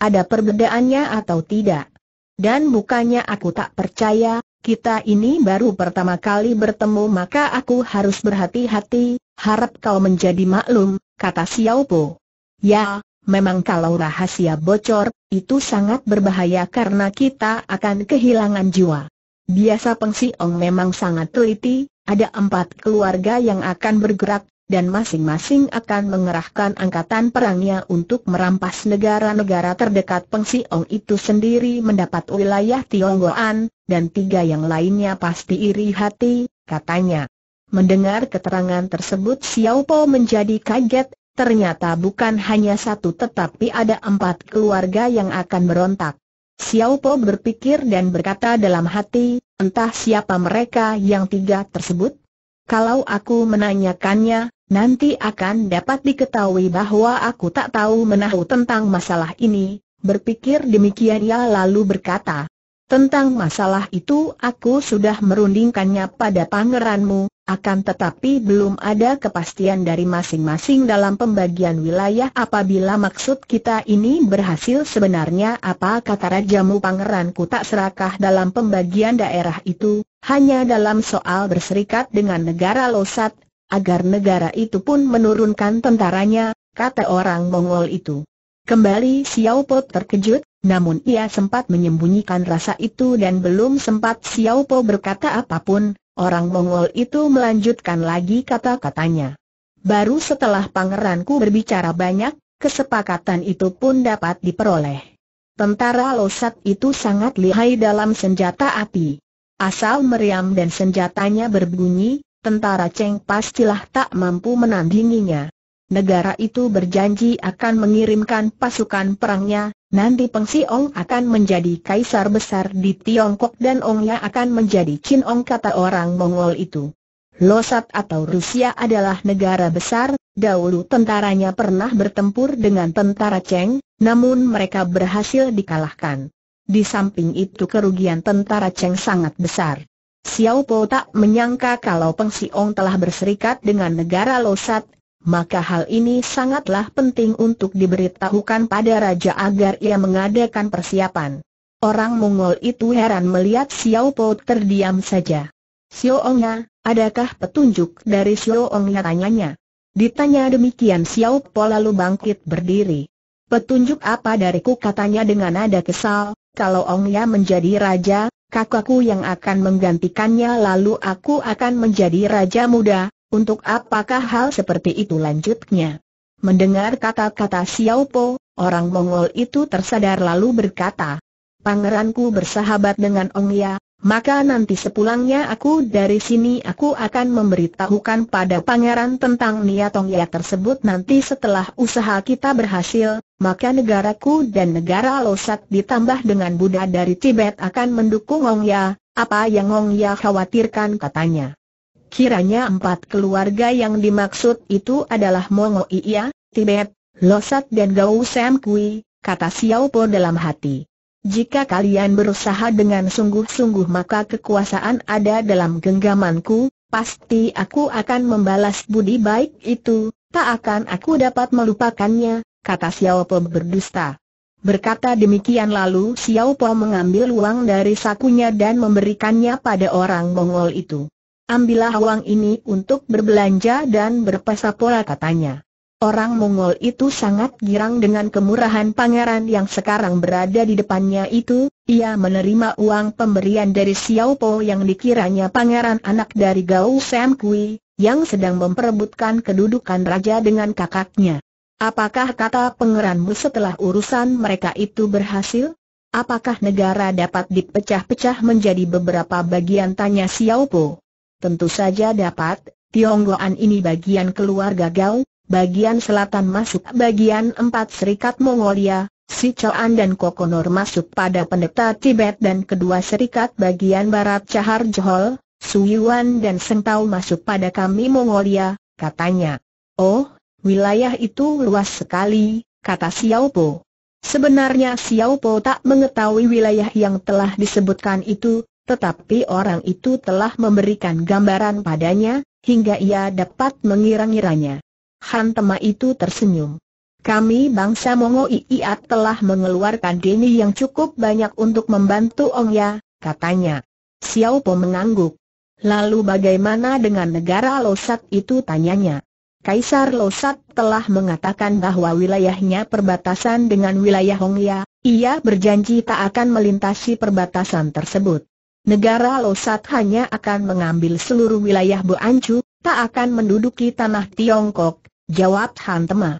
ada perbedaannya atau tidak. Dan bukannya aku tak percaya, kita ini baru pertama kali bertemu maka aku harus berhati-hati, harap kau menjadi maklum, kata Xiao Po. Ya, memang kalau rahasia bocor, itu sangat berbahaya karena kita akan kehilangan jiwa. Biasa Peng Siong memang sangat teliti, ada empat keluarga yang akan bergerak, dan masing-masing akan mengerahkan angkatan perangnya untuk merampas negara-negara terdekat Peng Siong itu sendiri mendapat wilayah Tionggoan, dan tiga yang lainnya pasti iri hati, katanya. Mendengar keterangan tersebut Xiao Po menjadi kaget, ternyata bukan hanya satu tetapi ada empat keluarga yang akan berontak. Xiao Po berpikir dan berkata dalam hati, entah siapa mereka yang tiga tersebut? Kalau aku menanyakannya, nanti akan dapat diketahui bahwa aku tak tahu menahu tentang masalah ini, berpikir demikian ia lalu berkata, tentang masalah itu aku sudah merundingkannya pada pangeranmu, akan tetapi belum ada kepastian dari masing-masing dalam pembagian wilayah apabila maksud kita ini berhasil sebenarnya apa kata rajamu pangeranku tak serakah dalam pembagian daerah itu, hanya dalam soal berserikat dengan negara Losat, agar negara itu pun menurunkan tentaranya, kata orang Mongol itu. Kembali Xiao Po terkejut, namun ia sempat menyembunyikan rasa itu dan belum sempat Xiao Po berkata apapun, orang Mongol itu melanjutkan lagi kata-katanya. Baru setelah pangeranku berbicara banyak, kesepakatan itu pun dapat diperoleh. Tentara Losat itu sangat lihai dalam senjata api. Asal meriam dan senjatanya berbunyi, tentara Cheng pastilah tak mampu menandinginya. Negara itu berjanji akan mengirimkan pasukan perangnya, nanti Peng Ong akan menjadi kaisar besar di Tiongkok dan Ongnya akan menjadi Chin Ong kata orang Mongol itu. Losat atau Rusia adalah negara besar, dahulu tentaranya pernah bertempur dengan tentara Cheng, namun mereka berhasil dikalahkan. Di samping itu kerugian tentara Cheng sangat besar. Xiao Po tak menyangka kalau Peng Siong telah berserikat dengan negara Losat, maka hal ini sangatlah penting untuk diberitahukan pada raja agar ia mengadakan persiapan. Orang Mongol itu heran melihat Xiao Po terdiam saja. Ya, adakah petunjuk dari Xiaoongnya tanyanya? Ditanya demikian Xiao Po lalu bangkit berdiri. Petunjuk apa dariku katanya dengan nada kesal, kalau Ongnya menjadi raja, kakakku yang akan menggantikannya lalu aku akan menjadi raja muda, untuk apakah hal seperti itu lanjutnya. Mendengar kata-kata Xiao Po, orang Mongol itu tersadar lalu berkata, Pangeranku bersahabat dengan Ong Ya, maka nanti sepulangnya aku dari sini aku akan memberitahukan pada pangeran tentang niatong ya tersebut nanti setelah usaha kita berhasil, maka negaraku dan negara Losat ditambah dengan Buddha dari Tibet akan mendukung Ong Ya, apa yang Ong Ya khawatirkan katanya. Kiranya empat keluarga yang dimaksud itu adalah Mongo Iya, Tibet, Losat dan Gao Sam Kui, kata Xiao Po dalam hati. Jika kalian berusaha dengan sungguh-sungguh maka kekuasaan ada dalam genggamanku, pasti aku akan membalas budi baik itu, tak akan aku dapat melupakannya, kata Xiao Po berdusta. Berkata demikian lalu Xiao Po mengambil uang dari sakunya dan memberikannya pada orang Mongol itu. Ambillah uang ini untuk berbelanja dan berpesa pola katanya. Orang Mongol itu sangat girang dengan kemurahan pangeran yang sekarang berada di depannya itu, ia menerima uang pemberian dari Xiao Po yang dikiranya pangeran anak dari Gao Sam Kui, yang sedang memperebutkan kedudukan raja dengan kakaknya. Apakah kata pangeranmu setelah urusan mereka itu berhasil? Apakah negara dapat dipecah-pecah menjadi beberapa bagian tanya Xiao Po? Tentu saja dapat, Tionggoan ini bagian keluarga Gao, bagian selatan masuk bagian empat Serikat Mongolia, Sichuan dan Kokonor masuk pada pendeta Tibet dan kedua Serikat bagian barat Cahar Johor, Suyuan dan Sengtau masuk pada kami Mongolia, katanya. Oh, wilayah itu luas sekali, kata Xiao Po. Sebenarnya Xiao Po tak mengetahui wilayah yang telah disebutkan itu, tetapi orang itu telah memberikan gambaran padanya, hingga ia dapat mengira-ngiranya. Han Tema itu tersenyum. Kami bangsa Mongo IIat telah mengeluarkan deni yang cukup banyak untuk membantu Ong Ya, katanya. Xiao Po mengangguk. Lalu bagaimana dengan negara Losat itu tanyanya. Kaisar Losat telah mengatakan bahwa wilayahnya perbatasan dengan wilayah Hongya, ia berjanji tak akan melintasi perbatasan tersebut. Negara Losat hanya akan mengambil seluruh wilayah Boancu, tak akan menduduki tanah Tiongkok, Jawab Han Tema.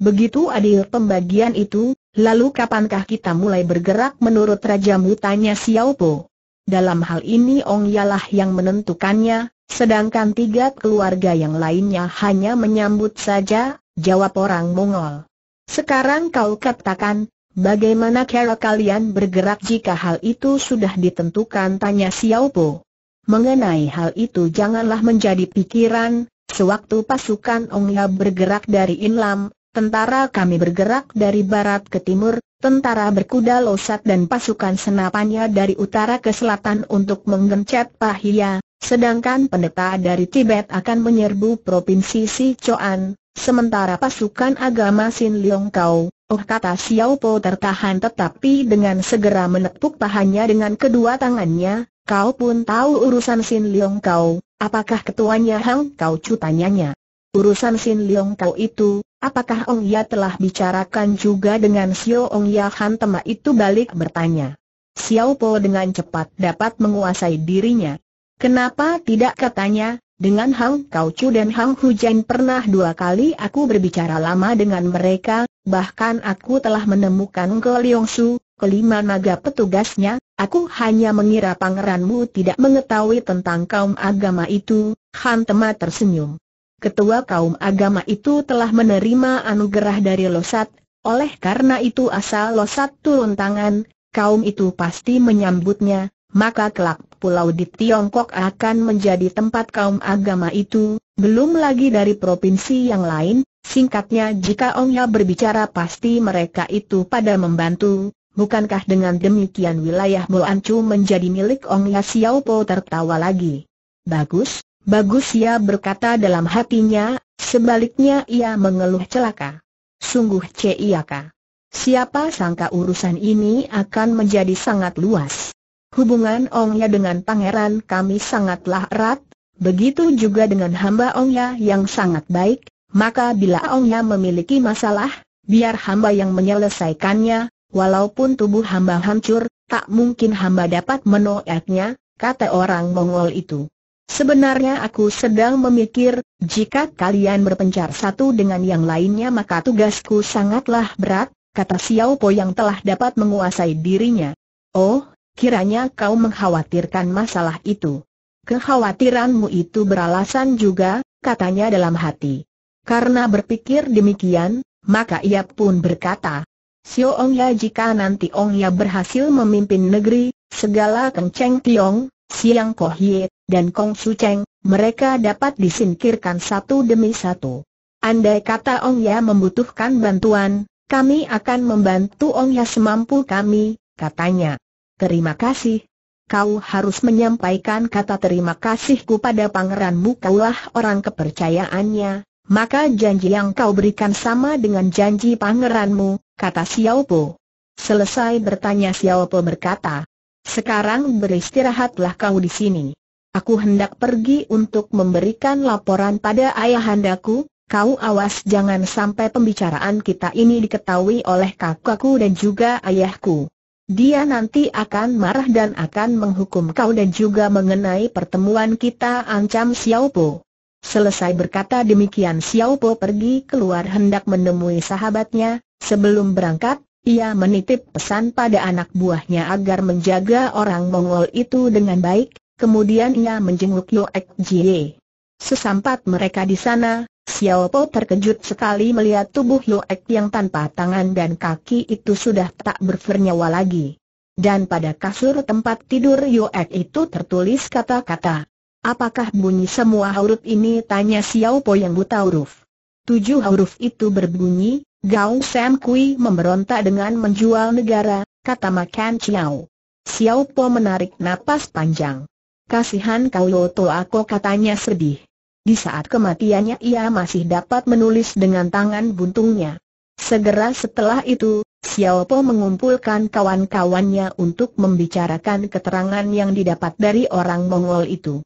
Begitu adil pembagian itu, lalu kapankah kita mulai bergerak menurut Rajamu tanya Po. Dalam hal ini Ong Yalah yang menentukannya, sedangkan tiga keluarga yang lainnya hanya menyambut saja, jawab orang Mongol. Sekarang kau katakan, bagaimana cara kalian bergerak jika hal itu sudah ditentukan tanya Po. Mengenai hal itu janganlah menjadi pikiran, Sewaktu pasukan Ongya bergerak dari Inlam, tentara kami bergerak dari barat ke timur, tentara berkuda losat dan pasukan senapannya dari utara ke selatan untuk menggencet Pahia, sedangkan pendeta dari Tibet akan menyerbu provinsi Sichuan, sementara pasukan agama Sin Leong Kau, oh kata Xiao Po tertahan tetapi dengan segera menepuk pahanya dengan kedua tangannya, kau pun tahu urusan Sin Leong Kau, Apakah ketuanya Hang Kau Chu tanyanya? Urusan Sin Leong Kau itu, apakah Ong Ya telah bicarakan juga dengan Sio Ong Ya Han Tema itu balik bertanya. Xiao Po dengan cepat dapat menguasai dirinya. Kenapa tidak katanya, dengan Hang Kau Chu dan Hang Hujan pernah dua kali aku berbicara lama dengan mereka, bahkan aku telah menemukan Ke Leong Su, kelima naga petugasnya, aku hanya mengira pangeranmu tidak mengetahui tentang kaum agama itu, Han Tema tersenyum. Ketua kaum agama itu telah menerima anugerah dari Losat, oleh karena itu asal Losat turun tangan, kaum itu pasti menyambutnya, maka kelak pulau di Tiongkok akan menjadi tempat kaum agama itu, belum lagi dari provinsi yang lain, singkatnya jika Ongya berbicara pasti mereka itu pada membantu, Bukankah dengan demikian wilayah Mulancu menjadi milik Ong Ya Po tertawa lagi? Bagus, bagus ia berkata dalam hatinya, sebaliknya ia mengeluh celaka. Sungguh C.I.A.K. Siapa sangka urusan ini akan menjadi sangat luas. Hubungan Ong Ya dengan pangeran kami sangatlah erat, begitu juga dengan hamba Ong Ya yang sangat baik, maka bila Ong Ya memiliki masalah, biar hamba yang menyelesaikannya, Walaupun tubuh hamba hancur, tak mungkin hamba dapat menolaknya, kata orang Mongol itu. Sebenarnya aku sedang memikir, jika kalian berpencar satu dengan yang lainnya maka tugasku sangatlah berat, kata Xiao Po yang telah dapat menguasai dirinya. Oh, kiranya kau mengkhawatirkan masalah itu. Kekhawatiranmu itu beralasan juga, katanya dalam hati. Karena berpikir demikian, maka ia pun berkata, Sio Ong Ya jika nanti Ong Ya berhasil memimpin negeri, segala Kenceng Tiong, Siang Koh Ye, dan Kong Su Cheng, mereka dapat disingkirkan satu demi satu. Andai kata Ong Ya membutuhkan bantuan, kami akan membantu Ong Ya semampu kami, katanya. Terima kasih. Kau harus menyampaikan kata terima kasihku pada pangeranmu kaulah orang kepercayaannya, maka janji yang kau berikan sama dengan janji pangeranmu, kata Xiao Po. Selesai bertanya Xiao Po berkata, sekarang beristirahatlah kau di sini. Aku hendak pergi untuk memberikan laporan pada ayahandaku, kau awas jangan sampai pembicaraan kita ini diketahui oleh kakakku dan juga ayahku. Dia nanti akan marah dan akan menghukum kau dan juga mengenai pertemuan kita ancam Xiao Po. Selesai berkata demikian Xiao Po pergi keluar hendak menemui sahabatnya, sebelum berangkat, ia menitip pesan pada anak buahnya agar menjaga orang Mongol itu dengan baik, kemudian ia menjenguk Yo Ek Jie. Sesampat mereka di sana, Xiao Po terkejut sekali melihat tubuh Yo Ek yang tanpa tangan dan kaki itu sudah tak bernyawa lagi. Dan pada kasur tempat tidur Yo Ek itu tertulis kata-kata, Apakah bunyi semua huruf ini? Tanya Xiao Po yang buta huruf. Tujuh huruf itu berbunyi, Gao Sam Kui memberontak dengan menjual negara, kata Makan Chiao. Xiao Po menarik napas panjang. Kasihan kau Yoto Ako katanya sedih. Di saat kematiannya ia masih dapat menulis dengan tangan buntungnya. Segera setelah itu, Xiao Po mengumpulkan kawan-kawannya untuk membicarakan keterangan yang didapat dari orang Mongol itu.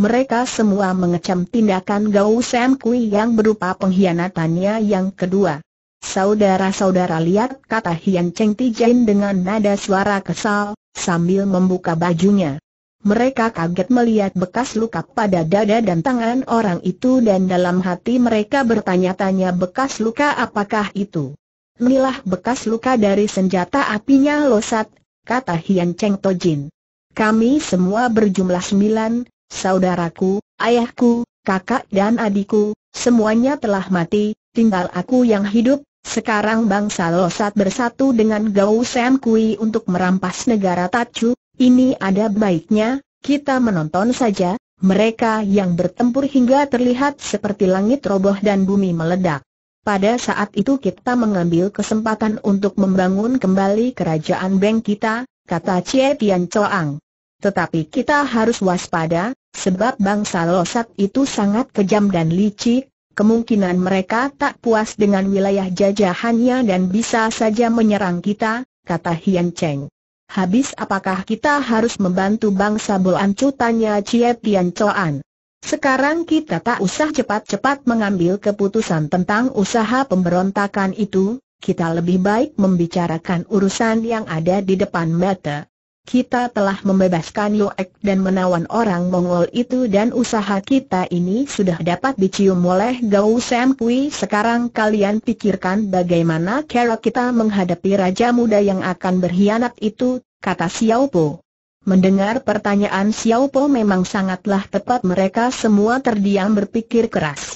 Mereka semua mengecam tindakan Gao Sam Kui yang berupa pengkhianatannya yang kedua. Saudara-saudara lihat kata Hian Cheng Jain dengan nada suara kesal, sambil membuka bajunya. Mereka kaget melihat bekas luka pada dada dan tangan orang itu dan dalam hati mereka bertanya-tanya bekas luka apakah itu. Inilah bekas luka dari senjata apinya Losat, kata Hian Cheng Tojin. Kami semua berjumlah sembilan, Saudaraku, ayahku, kakak dan adikku, semuanya telah mati, tinggal aku yang hidup, sekarang bangsa Losat bersatu dengan Gao Sen Kui untuk merampas negara Tachu. ini ada baiknya, kita menonton saja, mereka yang bertempur hingga terlihat seperti langit roboh dan bumi meledak. Pada saat itu kita mengambil kesempatan untuk membangun kembali kerajaan Beng kita, kata Cie Tian Choang. Tetapi kita harus waspada, sebab bangsa Losat itu sangat kejam dan licik, kemungkinan mereka tak puas dengan wilayah jajahannya dan bisa saja menyerang kita, kata Hian Cheng. Habis apakah kita harus membantu bangsa Boancu tanya Cie Tian Choan. Sekarang kita tak usah cepat-cepat mengambil keputusan tentang usaha pemberontakan itu, kita lebih baik membicarakan urusan yang ada di depan mata kita telah membebaskan Yoek dan menawan orang Mongol itu dan usaha kita ini sudah dapat dicium oleh Gao Sam Sekarang kalian pikirkan bagaimana cara kita menghadapi raja muda yang akan berkhianat itu, kata Xiao Po. Mendengar pertanyaan Xiao Po memang sangatlah tepat mereka semua terdiam berpikir keras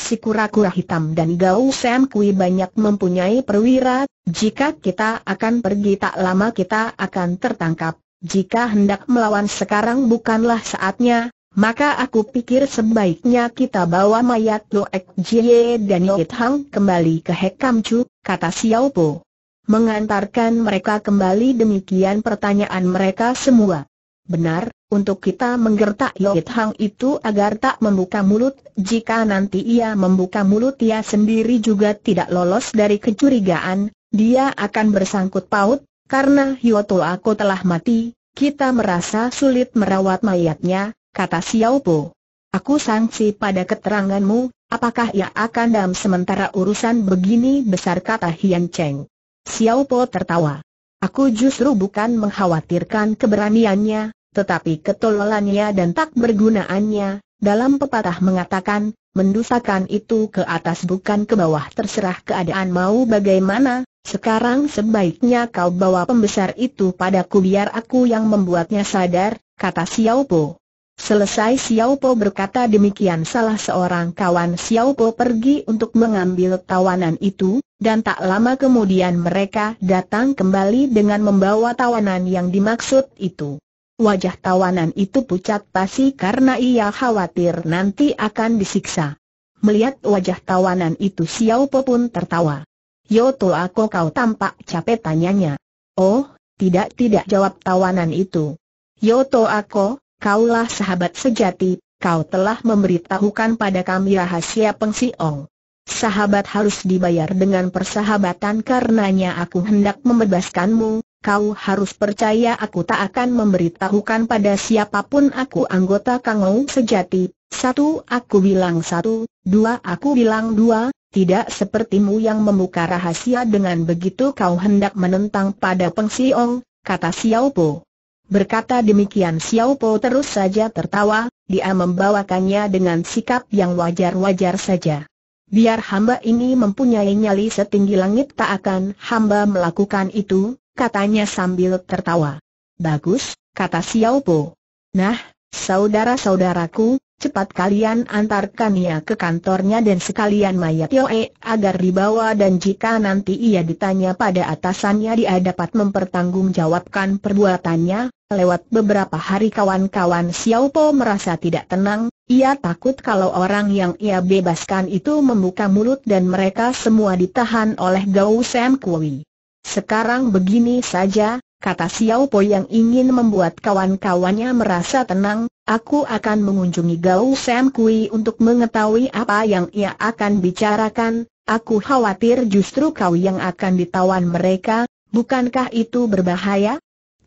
si kura-kura hitam dan gau Sam Kui banyak mempunyai perwira, jika kita akan pergi tak lama kita akan tertangkap, jika hendak melawan sekarang bukanlah saatnya, maka aku pikir sebaiknya kita bawa mayat Lo Ek Jie dan Yoit Hang kembali ke Hek Kam Chu, kata Xiao Po. Mengantarkan mereka kembali demikian pertanyaan mereka semua. Benar, untuk kita menggertak Yohit Hang itu agar tak membuka mulut, jika nanti ia membuka mulut ia sendiri juga tidak lolos dari kecurigaan, dia akan bersangkut paut, karena Hyoto aku telah mati, kita merasa sulit merawat mayatnya, kata Xiao Po. Aku sangsi pada keteranganmu, apakah ia akan dalam sementara urusan begini besar kata Hian Cheng. Xiao Po tertawa. Aku justru bukan mengkhawatirkan keberaniannya, tetapi ketololannya dan tak bergunaannya, dalam pepatah mengatakan, mendusakan itu ke atas bukan ke bawah terserah keadaan mau bagaimana, sekarang sebaiknya kau bawa pembesar itu padaku biar aku yang membuatnya sadar, kata Xiao Po. Selesai Xiao Po berkata demikian salah seorang kawan Xiao Po pergi untuk mengambil tawanan itu, dan tak lama kemudian mereka datang kembali dengan membawa tawanan yang dimaksud itu. Wajah tawanan itu pucat pasi karena ia khawatir nanti akan disiksa. Melihat wajah tawanan itu Xiao Po pun tertawa. Yoto aku kau tampak capek tanyanya. Oh, tidak tidak jawab tawanan itu. Yoto aku, kaulah sahabat sejati, kau telah memberitahukan pada kami rahasia Peng Siong. Sahabat harus dibayar dengan persahabatan karenanya aku hendak membebaskanmu, kau harus percaya aku tak akan memberitahukan pada siapapun aku anggota Kangou sejati. Satu aku bilang satu, dua aku bilang dua, tidak sepertimu yang membuka rahasia dengan begitu kau hendak menentang pada Peng Siong, kata Xiao Po. Berkata demikian Xiao Po terus saja tertawa, dia membawakannya dengan sikap yang wajar-wajar saja. Biar hamba ini mempunyai nyali setinggi langit tak akan hamba melakukan itu, katanya sambil tertawa. Bagus, kata Xiao Po. Nah, saudara-saudaraku, cepat kalian antarkan ia ke kantornya dan sekalian mayat Yoe agar dibawa dan jika nanti ia ditanya pada atasannya dia dapat mempertanggungjawabkan perbuatannya, Lewat beberapa hari kawan-kawan Xiao Po merasa tidak tenang, ia takut kalau orang yang ia bebaskan itu membuka mulut dan mereka semua ditahan oleh Gao Sam Kui. Sekarang begini saja, kata Xiao Po yang ingin membuat kawan-kawannya merasa tenang, aku akan mengunjungi Gao Sam Kui untuk mengetahui apa yang ia akan bicarakan, aku khawatir justru kau yang akan ditawan mereka, bukankah itu berbahaya?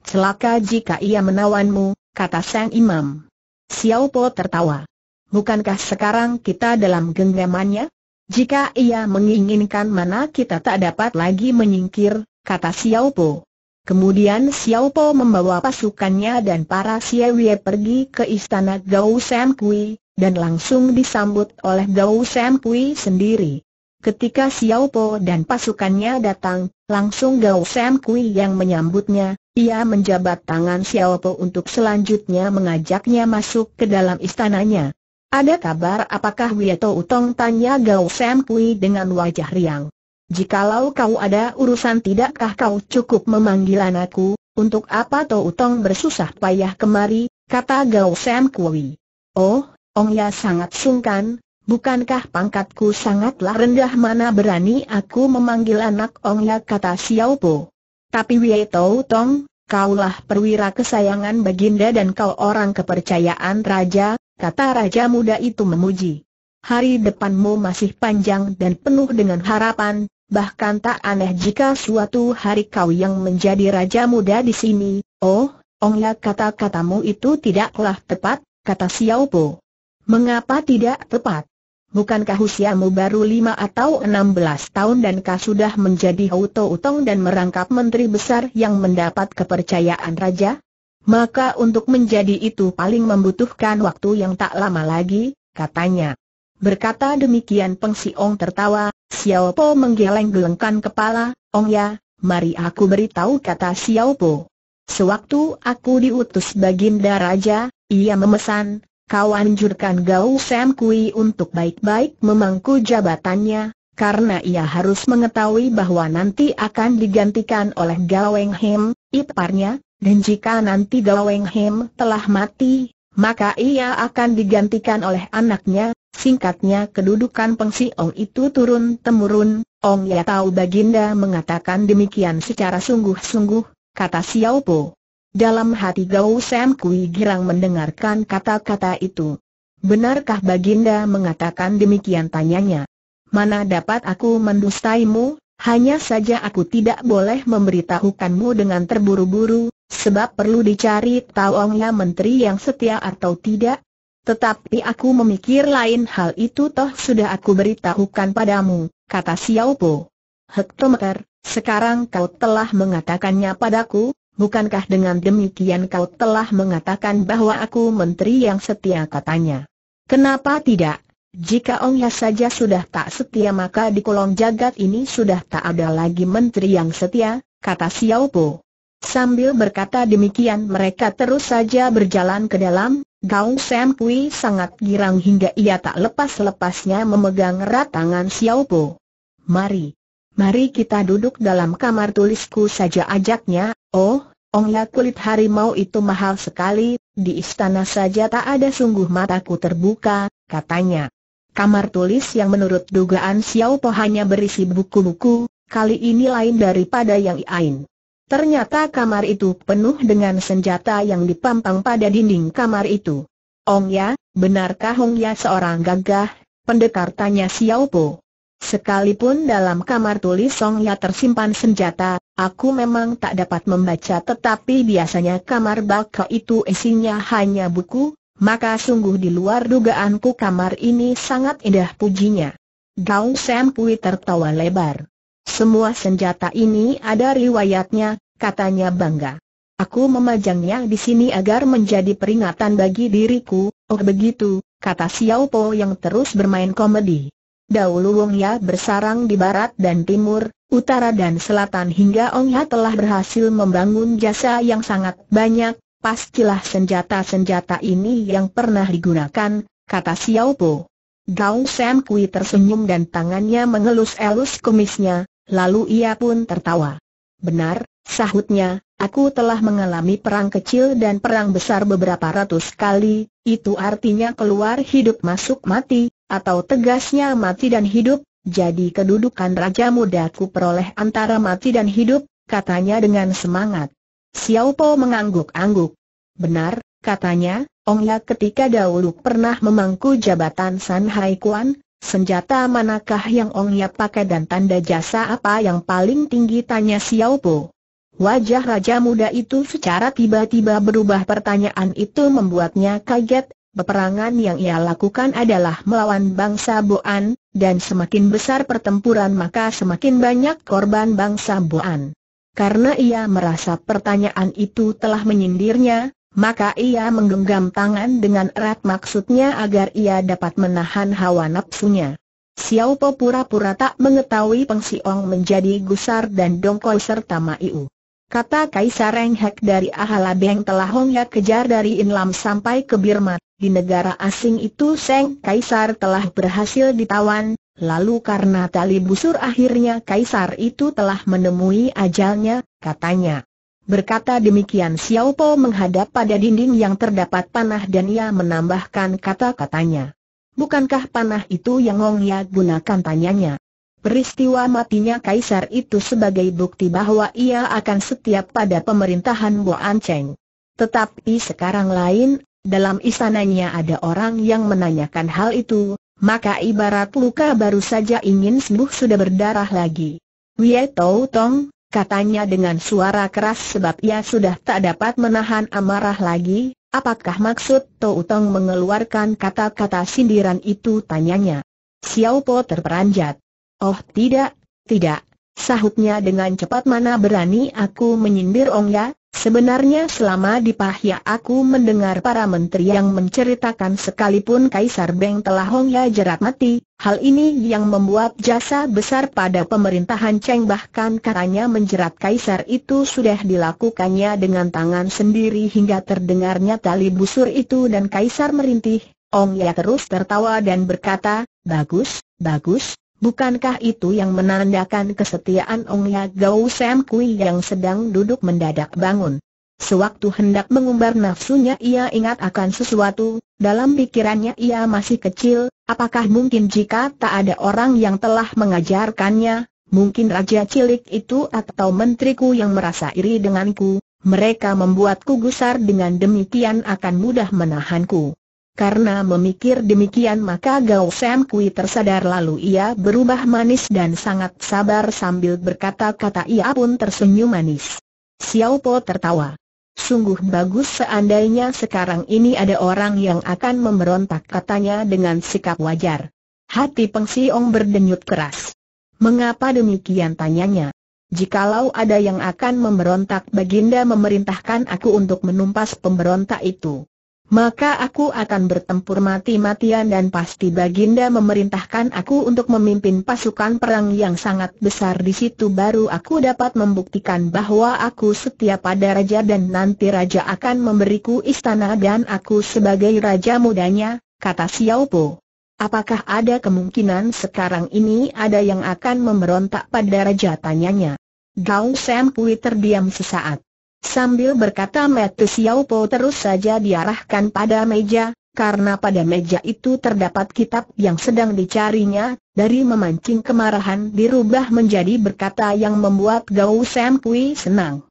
Celaka jika ia menawanmu, kata Sang Imam. Xiao Po tertawa. Bukankah sekarang kita dalam genggamannya? Jika ia menginginkan mana kita tak dapat lagi menyingkir, kata Xiao Po. Kemudian Xiao Po membawa pasukannya dan para Siewie pergi ke istana Gao Sam Kui, dan langsung disambut oleh Gao Sam Kui sendiri. Ketika Xiao Po dan pasukannya datang, langsung Gao Sam Kui yang menyambutnya, ia menjabat tangan Xiaopo untuk selanjutnya mengajaknya masuk ke dalam istananya. Ada kabar apakah Wieto Utong tanya Gao Sam Kui dengan wajah riang. Jikalau kau ada urusan tidakkah kau cukup memanggil anakku, untuk apa To Utong bersusah payah kemari, kata Gao Sam Kui. Oh, Ong Ya sangat sungkan, bukankah pangkatku sangatlah rendah mana berani aku memanggil anak Ong Ya kata Xiaopo. Tapi Wei Tou Tong, kaulah perwira kesayangan baginda dan kau orang kepercayaan raja, kata raja muda itu memuji. Hari depanmu masih panjang dan penuh dengan harapan, bahkan tak aneh jika suatu hari kau yang menjadi raja muda di sini. Oh, Ongya kata-katamu itu tidaklah tepat, kata Xiao Po. Mengapa tidak tepat? Bukankah usiamu baru lima atau enam belas tahun dan kau sudah menjadi Houto Utong dan merangkap menteri besar yang mendapat kepercayaan raja? Maka untuk menjadi itu paling membutuhkan waktu yang tak lama lagi, katanya. Berkata demikian Peng Siong tertawa, Xiao Po menggeleng-gelengkan kepala, Ong ya, mari aku beritahu kata Xiao Po. Sewaktu aku diutus baginda raja, ia memesan, kau anjurkan Gao Sam Kui untuk baik-baik memangku jabatannya, karena ia harus mengetahui bahwa nanti akan digantikan oleh Gao Weng Hem, iparnya, dan jika nanti Gao Weng Hem telah mati, maka ia akan digantikan oleh anaknya. Singkatnya kedudukan pengsi Ong itu turun temurun. Ong ya tahu baginda mengatakan demikian secara sungguh-sungguh, kata Xiao Po. Dalam hati Gao Sam Kui girang mendengarkan kata-kata itu. Benarkah Baginda mengatakan demikian tanyanya? Mana dapat aku mendustaimu, hanya saja aku tidak boleh memberitahukanmu dengan terburu-buru, sebab perlu dicari orangnya menteri yang setia atau tidak. Tetapi aku memikir lain hal itu toh sudah aku beritahukan padamu, kata Xiao Po. Hektometer, sekarang kau telah mengatakannya padaku, bukankah dengan demikian kau telah mengatakan bahwa aku menteri yang setia katanya. Kenapa tidak? Jika ong ya saja sudah tak setia maka di kolong jagat ini sudah tak ada lagi menteri yang setia, kata Xiao Po. Sambil berkata demikian mereka terus saja berjalan ke dalam, Gaung Sam Kui sangat girang hingga ia tak lepas-lepasnya memegang erat tangan Xiao Po. Mari, Mari kita duduk dalam kamar tulisku saja ajaknya, oh, ongnya kulit harimau itu mahal sekali, di istana saja tak ada sungguh mataku terbuka, katanya. Kamar tulis yang menurut dugaan Xiao Po hanya berisi buku-buku, kali ini lain daripada yang Iain. Ternyata kamar itu penuh dengan senjata yang dipampang pada dinding kamar itu. Ong Ya, benarkah Ong Ya seorang gagah? Pendekar tanya Xiao Po. Sekalipun dalam kamar tulis Songya tersimpan senjata, aku memang tak dapat membaca tetapi biasanya kamar bako itu isinya hanya buku, maka sungguh di luar dugaanku kamar ini sangat indah pujinya. Gao Sam Pui tertawa lebar. Semua senjata ini ada riwayatnya, katanya bangga. Aku memajangnya di sini agar menjadi peringatan bagi diriku, oh begitu, kata Xiao Po yang terus bermain komedi dahulu Wong Ya bersarang di barat dan timur, utara dan selatan hingga Ong Ya telah berhasil membangun jasa yang sangat banyak, pastilah senjata-senjata ini yang pernah digunakan, kata Xiao Po. Gao Sam Kui tersenyum dan tangannya mengelus-elus kumisnya, lalu ia pun tertawa. Benar, sahutnya, aku telah mengalami perang kecil dan perang besar beberapa ratus kali, itu artinya keluar hidup masuk mati, atau tegasnya mati dan hidup, jadi kedudukan Raja Muda ku peroleh antara mati dan hidup, katanya dengan semangat. Xiao Po mengangguk-angguk. Benar, katanya, Ong Ya ketika dahulu pernah memangku jabatan San Hai Kuan, senjata manakah yang Ong Ya pakai dan tanda jasa apa yang paling tinggi tanya Xiao Po. Wajah Raja Muda itu secara tiba-tiba berubah pertanyaan itu membuatnya kaget, Peperangan yang ia lakukan adalah melawan bangsa Boan, dan semakin besar pertempuran maka semakin banyak korban bangsa Boan. Karena ia merasa pertanyaan itu telah menyindirnya, maka ia menggenggam tangan dengan erat maksudnya agar ia dapat menahan hawa nafsunya. Xiao pura-pura tak mengetahui Peng Siong menjadi gusar dan dongkol serta Maiu. Kata Kaisar Renghek dari Ahala Beng telah Hongya kejar dari Inlam sampai ke Birmat di negara asing itu Seng Kaisar telah berhasil ditawan, lalu karena tali busur akhirnya Kaisar itu telah menemui ajalnya, katanya. Berkata demikian Xiao Po menghadap pada dinding yang terdapat panah dan ia menambahkan kata-katanya. Bukankah panah itu yang Hong Ya gunakan tanyanya? Peristiwa matinya Kaisar itu sebagai bukti bahwa ia akan setiap pada pemerintahan Bo An Cheng. Tetapi sekarang lain, dalam istananya ada orang yang menanyakan hal itu, maka ibarat luka baru saja ingin sembuh sudah berdarah lagi. Wie Tau Tong, katanya dengan suara keras sebab ia sudah tak dapat menahan amarah lagi, apakah maksud Tau Tong mengeluarkan kata-kata sindiran itu tanyanya. Xiao Po terperanjat. Oh tidak, tidak, sahutnya dengan cepat mana berani aku menyindir Ong Ya, Sebenarnya selama di pahia aku mendengar para menteri yang menceritakan sekalipun Kaisar Beng telah Hongya jerat mati, hal ini yang membuat jasa besar pada pemerintahan Cheng bahkan katanya menjerat Kaisar itu sudah dilakukannya dengan tangan sendiri hingga terdengarnya tali busur itu dan Kaisar merintih, Ong Ya terus tertawa dan berkata, bagus, bagus, Bukankah itu yang menandakan kesetiaan Ong Ya Gau Sam Kui yang sedang duduk mendadak bangun? Sewaktu hendak mengumbar nafsunya ia ingat akan sesuatu, dalam pikirannya ia masih kecil, apakah mungkin jika tak ada orang yang telah mengajarkannya, mungkin Raja Cilik itu atau menteriku yang merasa iri denganku, mereka membuatku gusar dengan demikian akan mudah menahanku. Karena memikir demikian maka Gao Sam Kui tersadar lalu ia berubah manis dan sangat sabar sambil berkata-kata ia pun tersenyum manis. Xiao Po tertawa. Sungguh bagus seandainya sekarang ini ada orang yang akan memberontak katanya dengan sikap wajar. Hati Peng Siong berdenyut keras. Mengapa demikian tanyanya? Jikalau ada yang akan memberontak Baginda memerintahkan aku untuk menumpas pemberontak itu maka aku akan bertempur mati-matian dan pasti Baginda memerintahkan aku untuk memimpin pasukan perang yang sangat besar di situ baru aku dapat membuktikan bahwa aku setia pada Raja dan nanti Raja akan memberiku istana dan aku sebagai Raja mudanya, kata Xiao Po. Apakah ada kemungkinan sekarang ini ada yang akan memberontak pada Raja tanyanya? Gao Sam Pui terdiam sesaat. Sambil berkata Metu Xiaopo terus saja diarahkan pada meja, karena pada meja itu terdapat kitab yang sedang dicarinya, dari memancing kemarahan dirubah menjadi berkata yang membuat Gao Sam senang.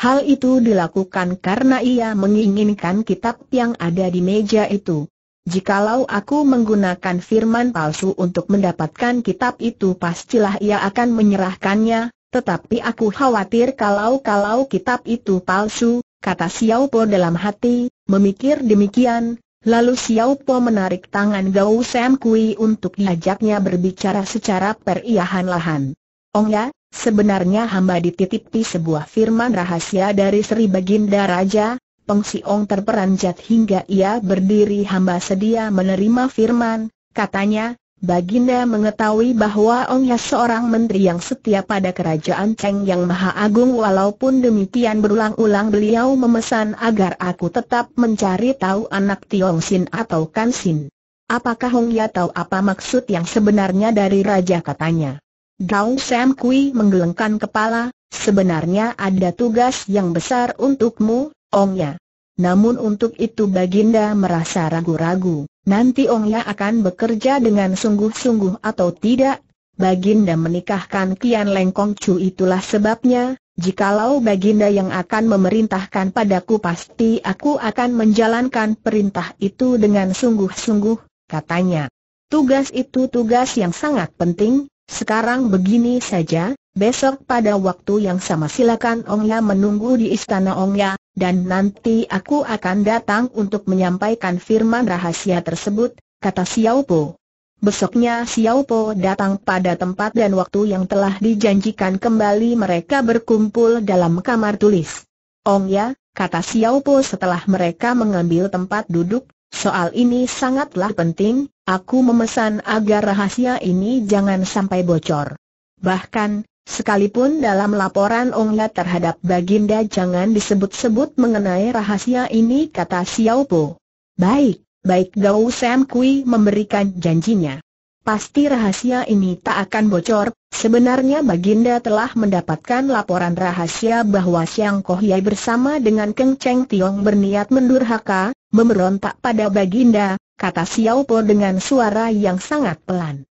Hal itu dilakukan karena ia menginginkan kitab yang ada di meja itu. Jikalau aku menggunakan firman palsu untuk mendapatkan kitab itu pastilah ia akan menyerahkannya, tetapi aku khawatir kalau-kalau kitab itu palsu, kata Xiao Po dalam hati, memikir demikian, lalu Xiao Po menarik tangan Gao Sam Kui untuk diajaknya berbicara secara periahan lahan. Ong oh ya, sebenarnya hamba dititipi sebuah firman rahasia dari Sri Baginda Raja, Peng Si Ong terperanjat hingga ia berdiri hamba sedia menerima firman, katanya, Baginda mengetahui bahwa Ya seorang menteri yang setia pada kerajaan Cheng yang maha agung walaupun demikian berulang-ulang beliau memesan agar aku tetap mencari tahu anak Tiong Sin atau Kan Sin. Apakah Ya tahu apa maksud yang sebenarnya dari raja katanya? Gao Sam Kui menggelengkan kepala, sebenarnya ada tugas yang besar untukmu, Ya. Namun untuk itu Baginda merasa ragu-ragu, nanti Ongya akan bekerja dengan sungguh-sungguh atau tidak. Baginda menikahkan Kian Lengkong Chu itulah sebabnya, jikalau Baginda yang akan memerintahkan padaku pasti aku akan menjalankan perintah itu dengan sungguh-sungguh, katanya. Tugas itu tugas yang sangat penting, sekarang begini saja, Besok pada waktu yang sama silakan Ong Ya menunggu di istana Ong Ya, dan nanti aku akan datang untuk menyampaikan firman rahasia tersebut, kata Xiao Po. Besoknya Xiao Po datang pada tempat dan waktu yang telah dijanjikan kembali mereka berkumpul dalam kamar tulis. Ong Ya, kata Xiao Po setelah mereka mengambil tempat duduk, soal ini sangatlah penting, aku memesan agar rahasia ini jangan sampai bocor. Bahkan, Sekalipun dalam laporan Ongla terhadap Baginda jangan disebut-sebut mengenai rahasia ini kata Xiao Po. Baik, baik Gao Sam Kui memberikan janjinya. Pasti rahasia ini tak akan bocor, sebenarnya Baginda telah mendapatkan laporan rahasia bahwa Xiang Kohyai bersama dengan Keng Cheng Tiong berniat mendurhaka, memberontak pada Baginda, kata Xiao Po dengan suara yang sangat pelan.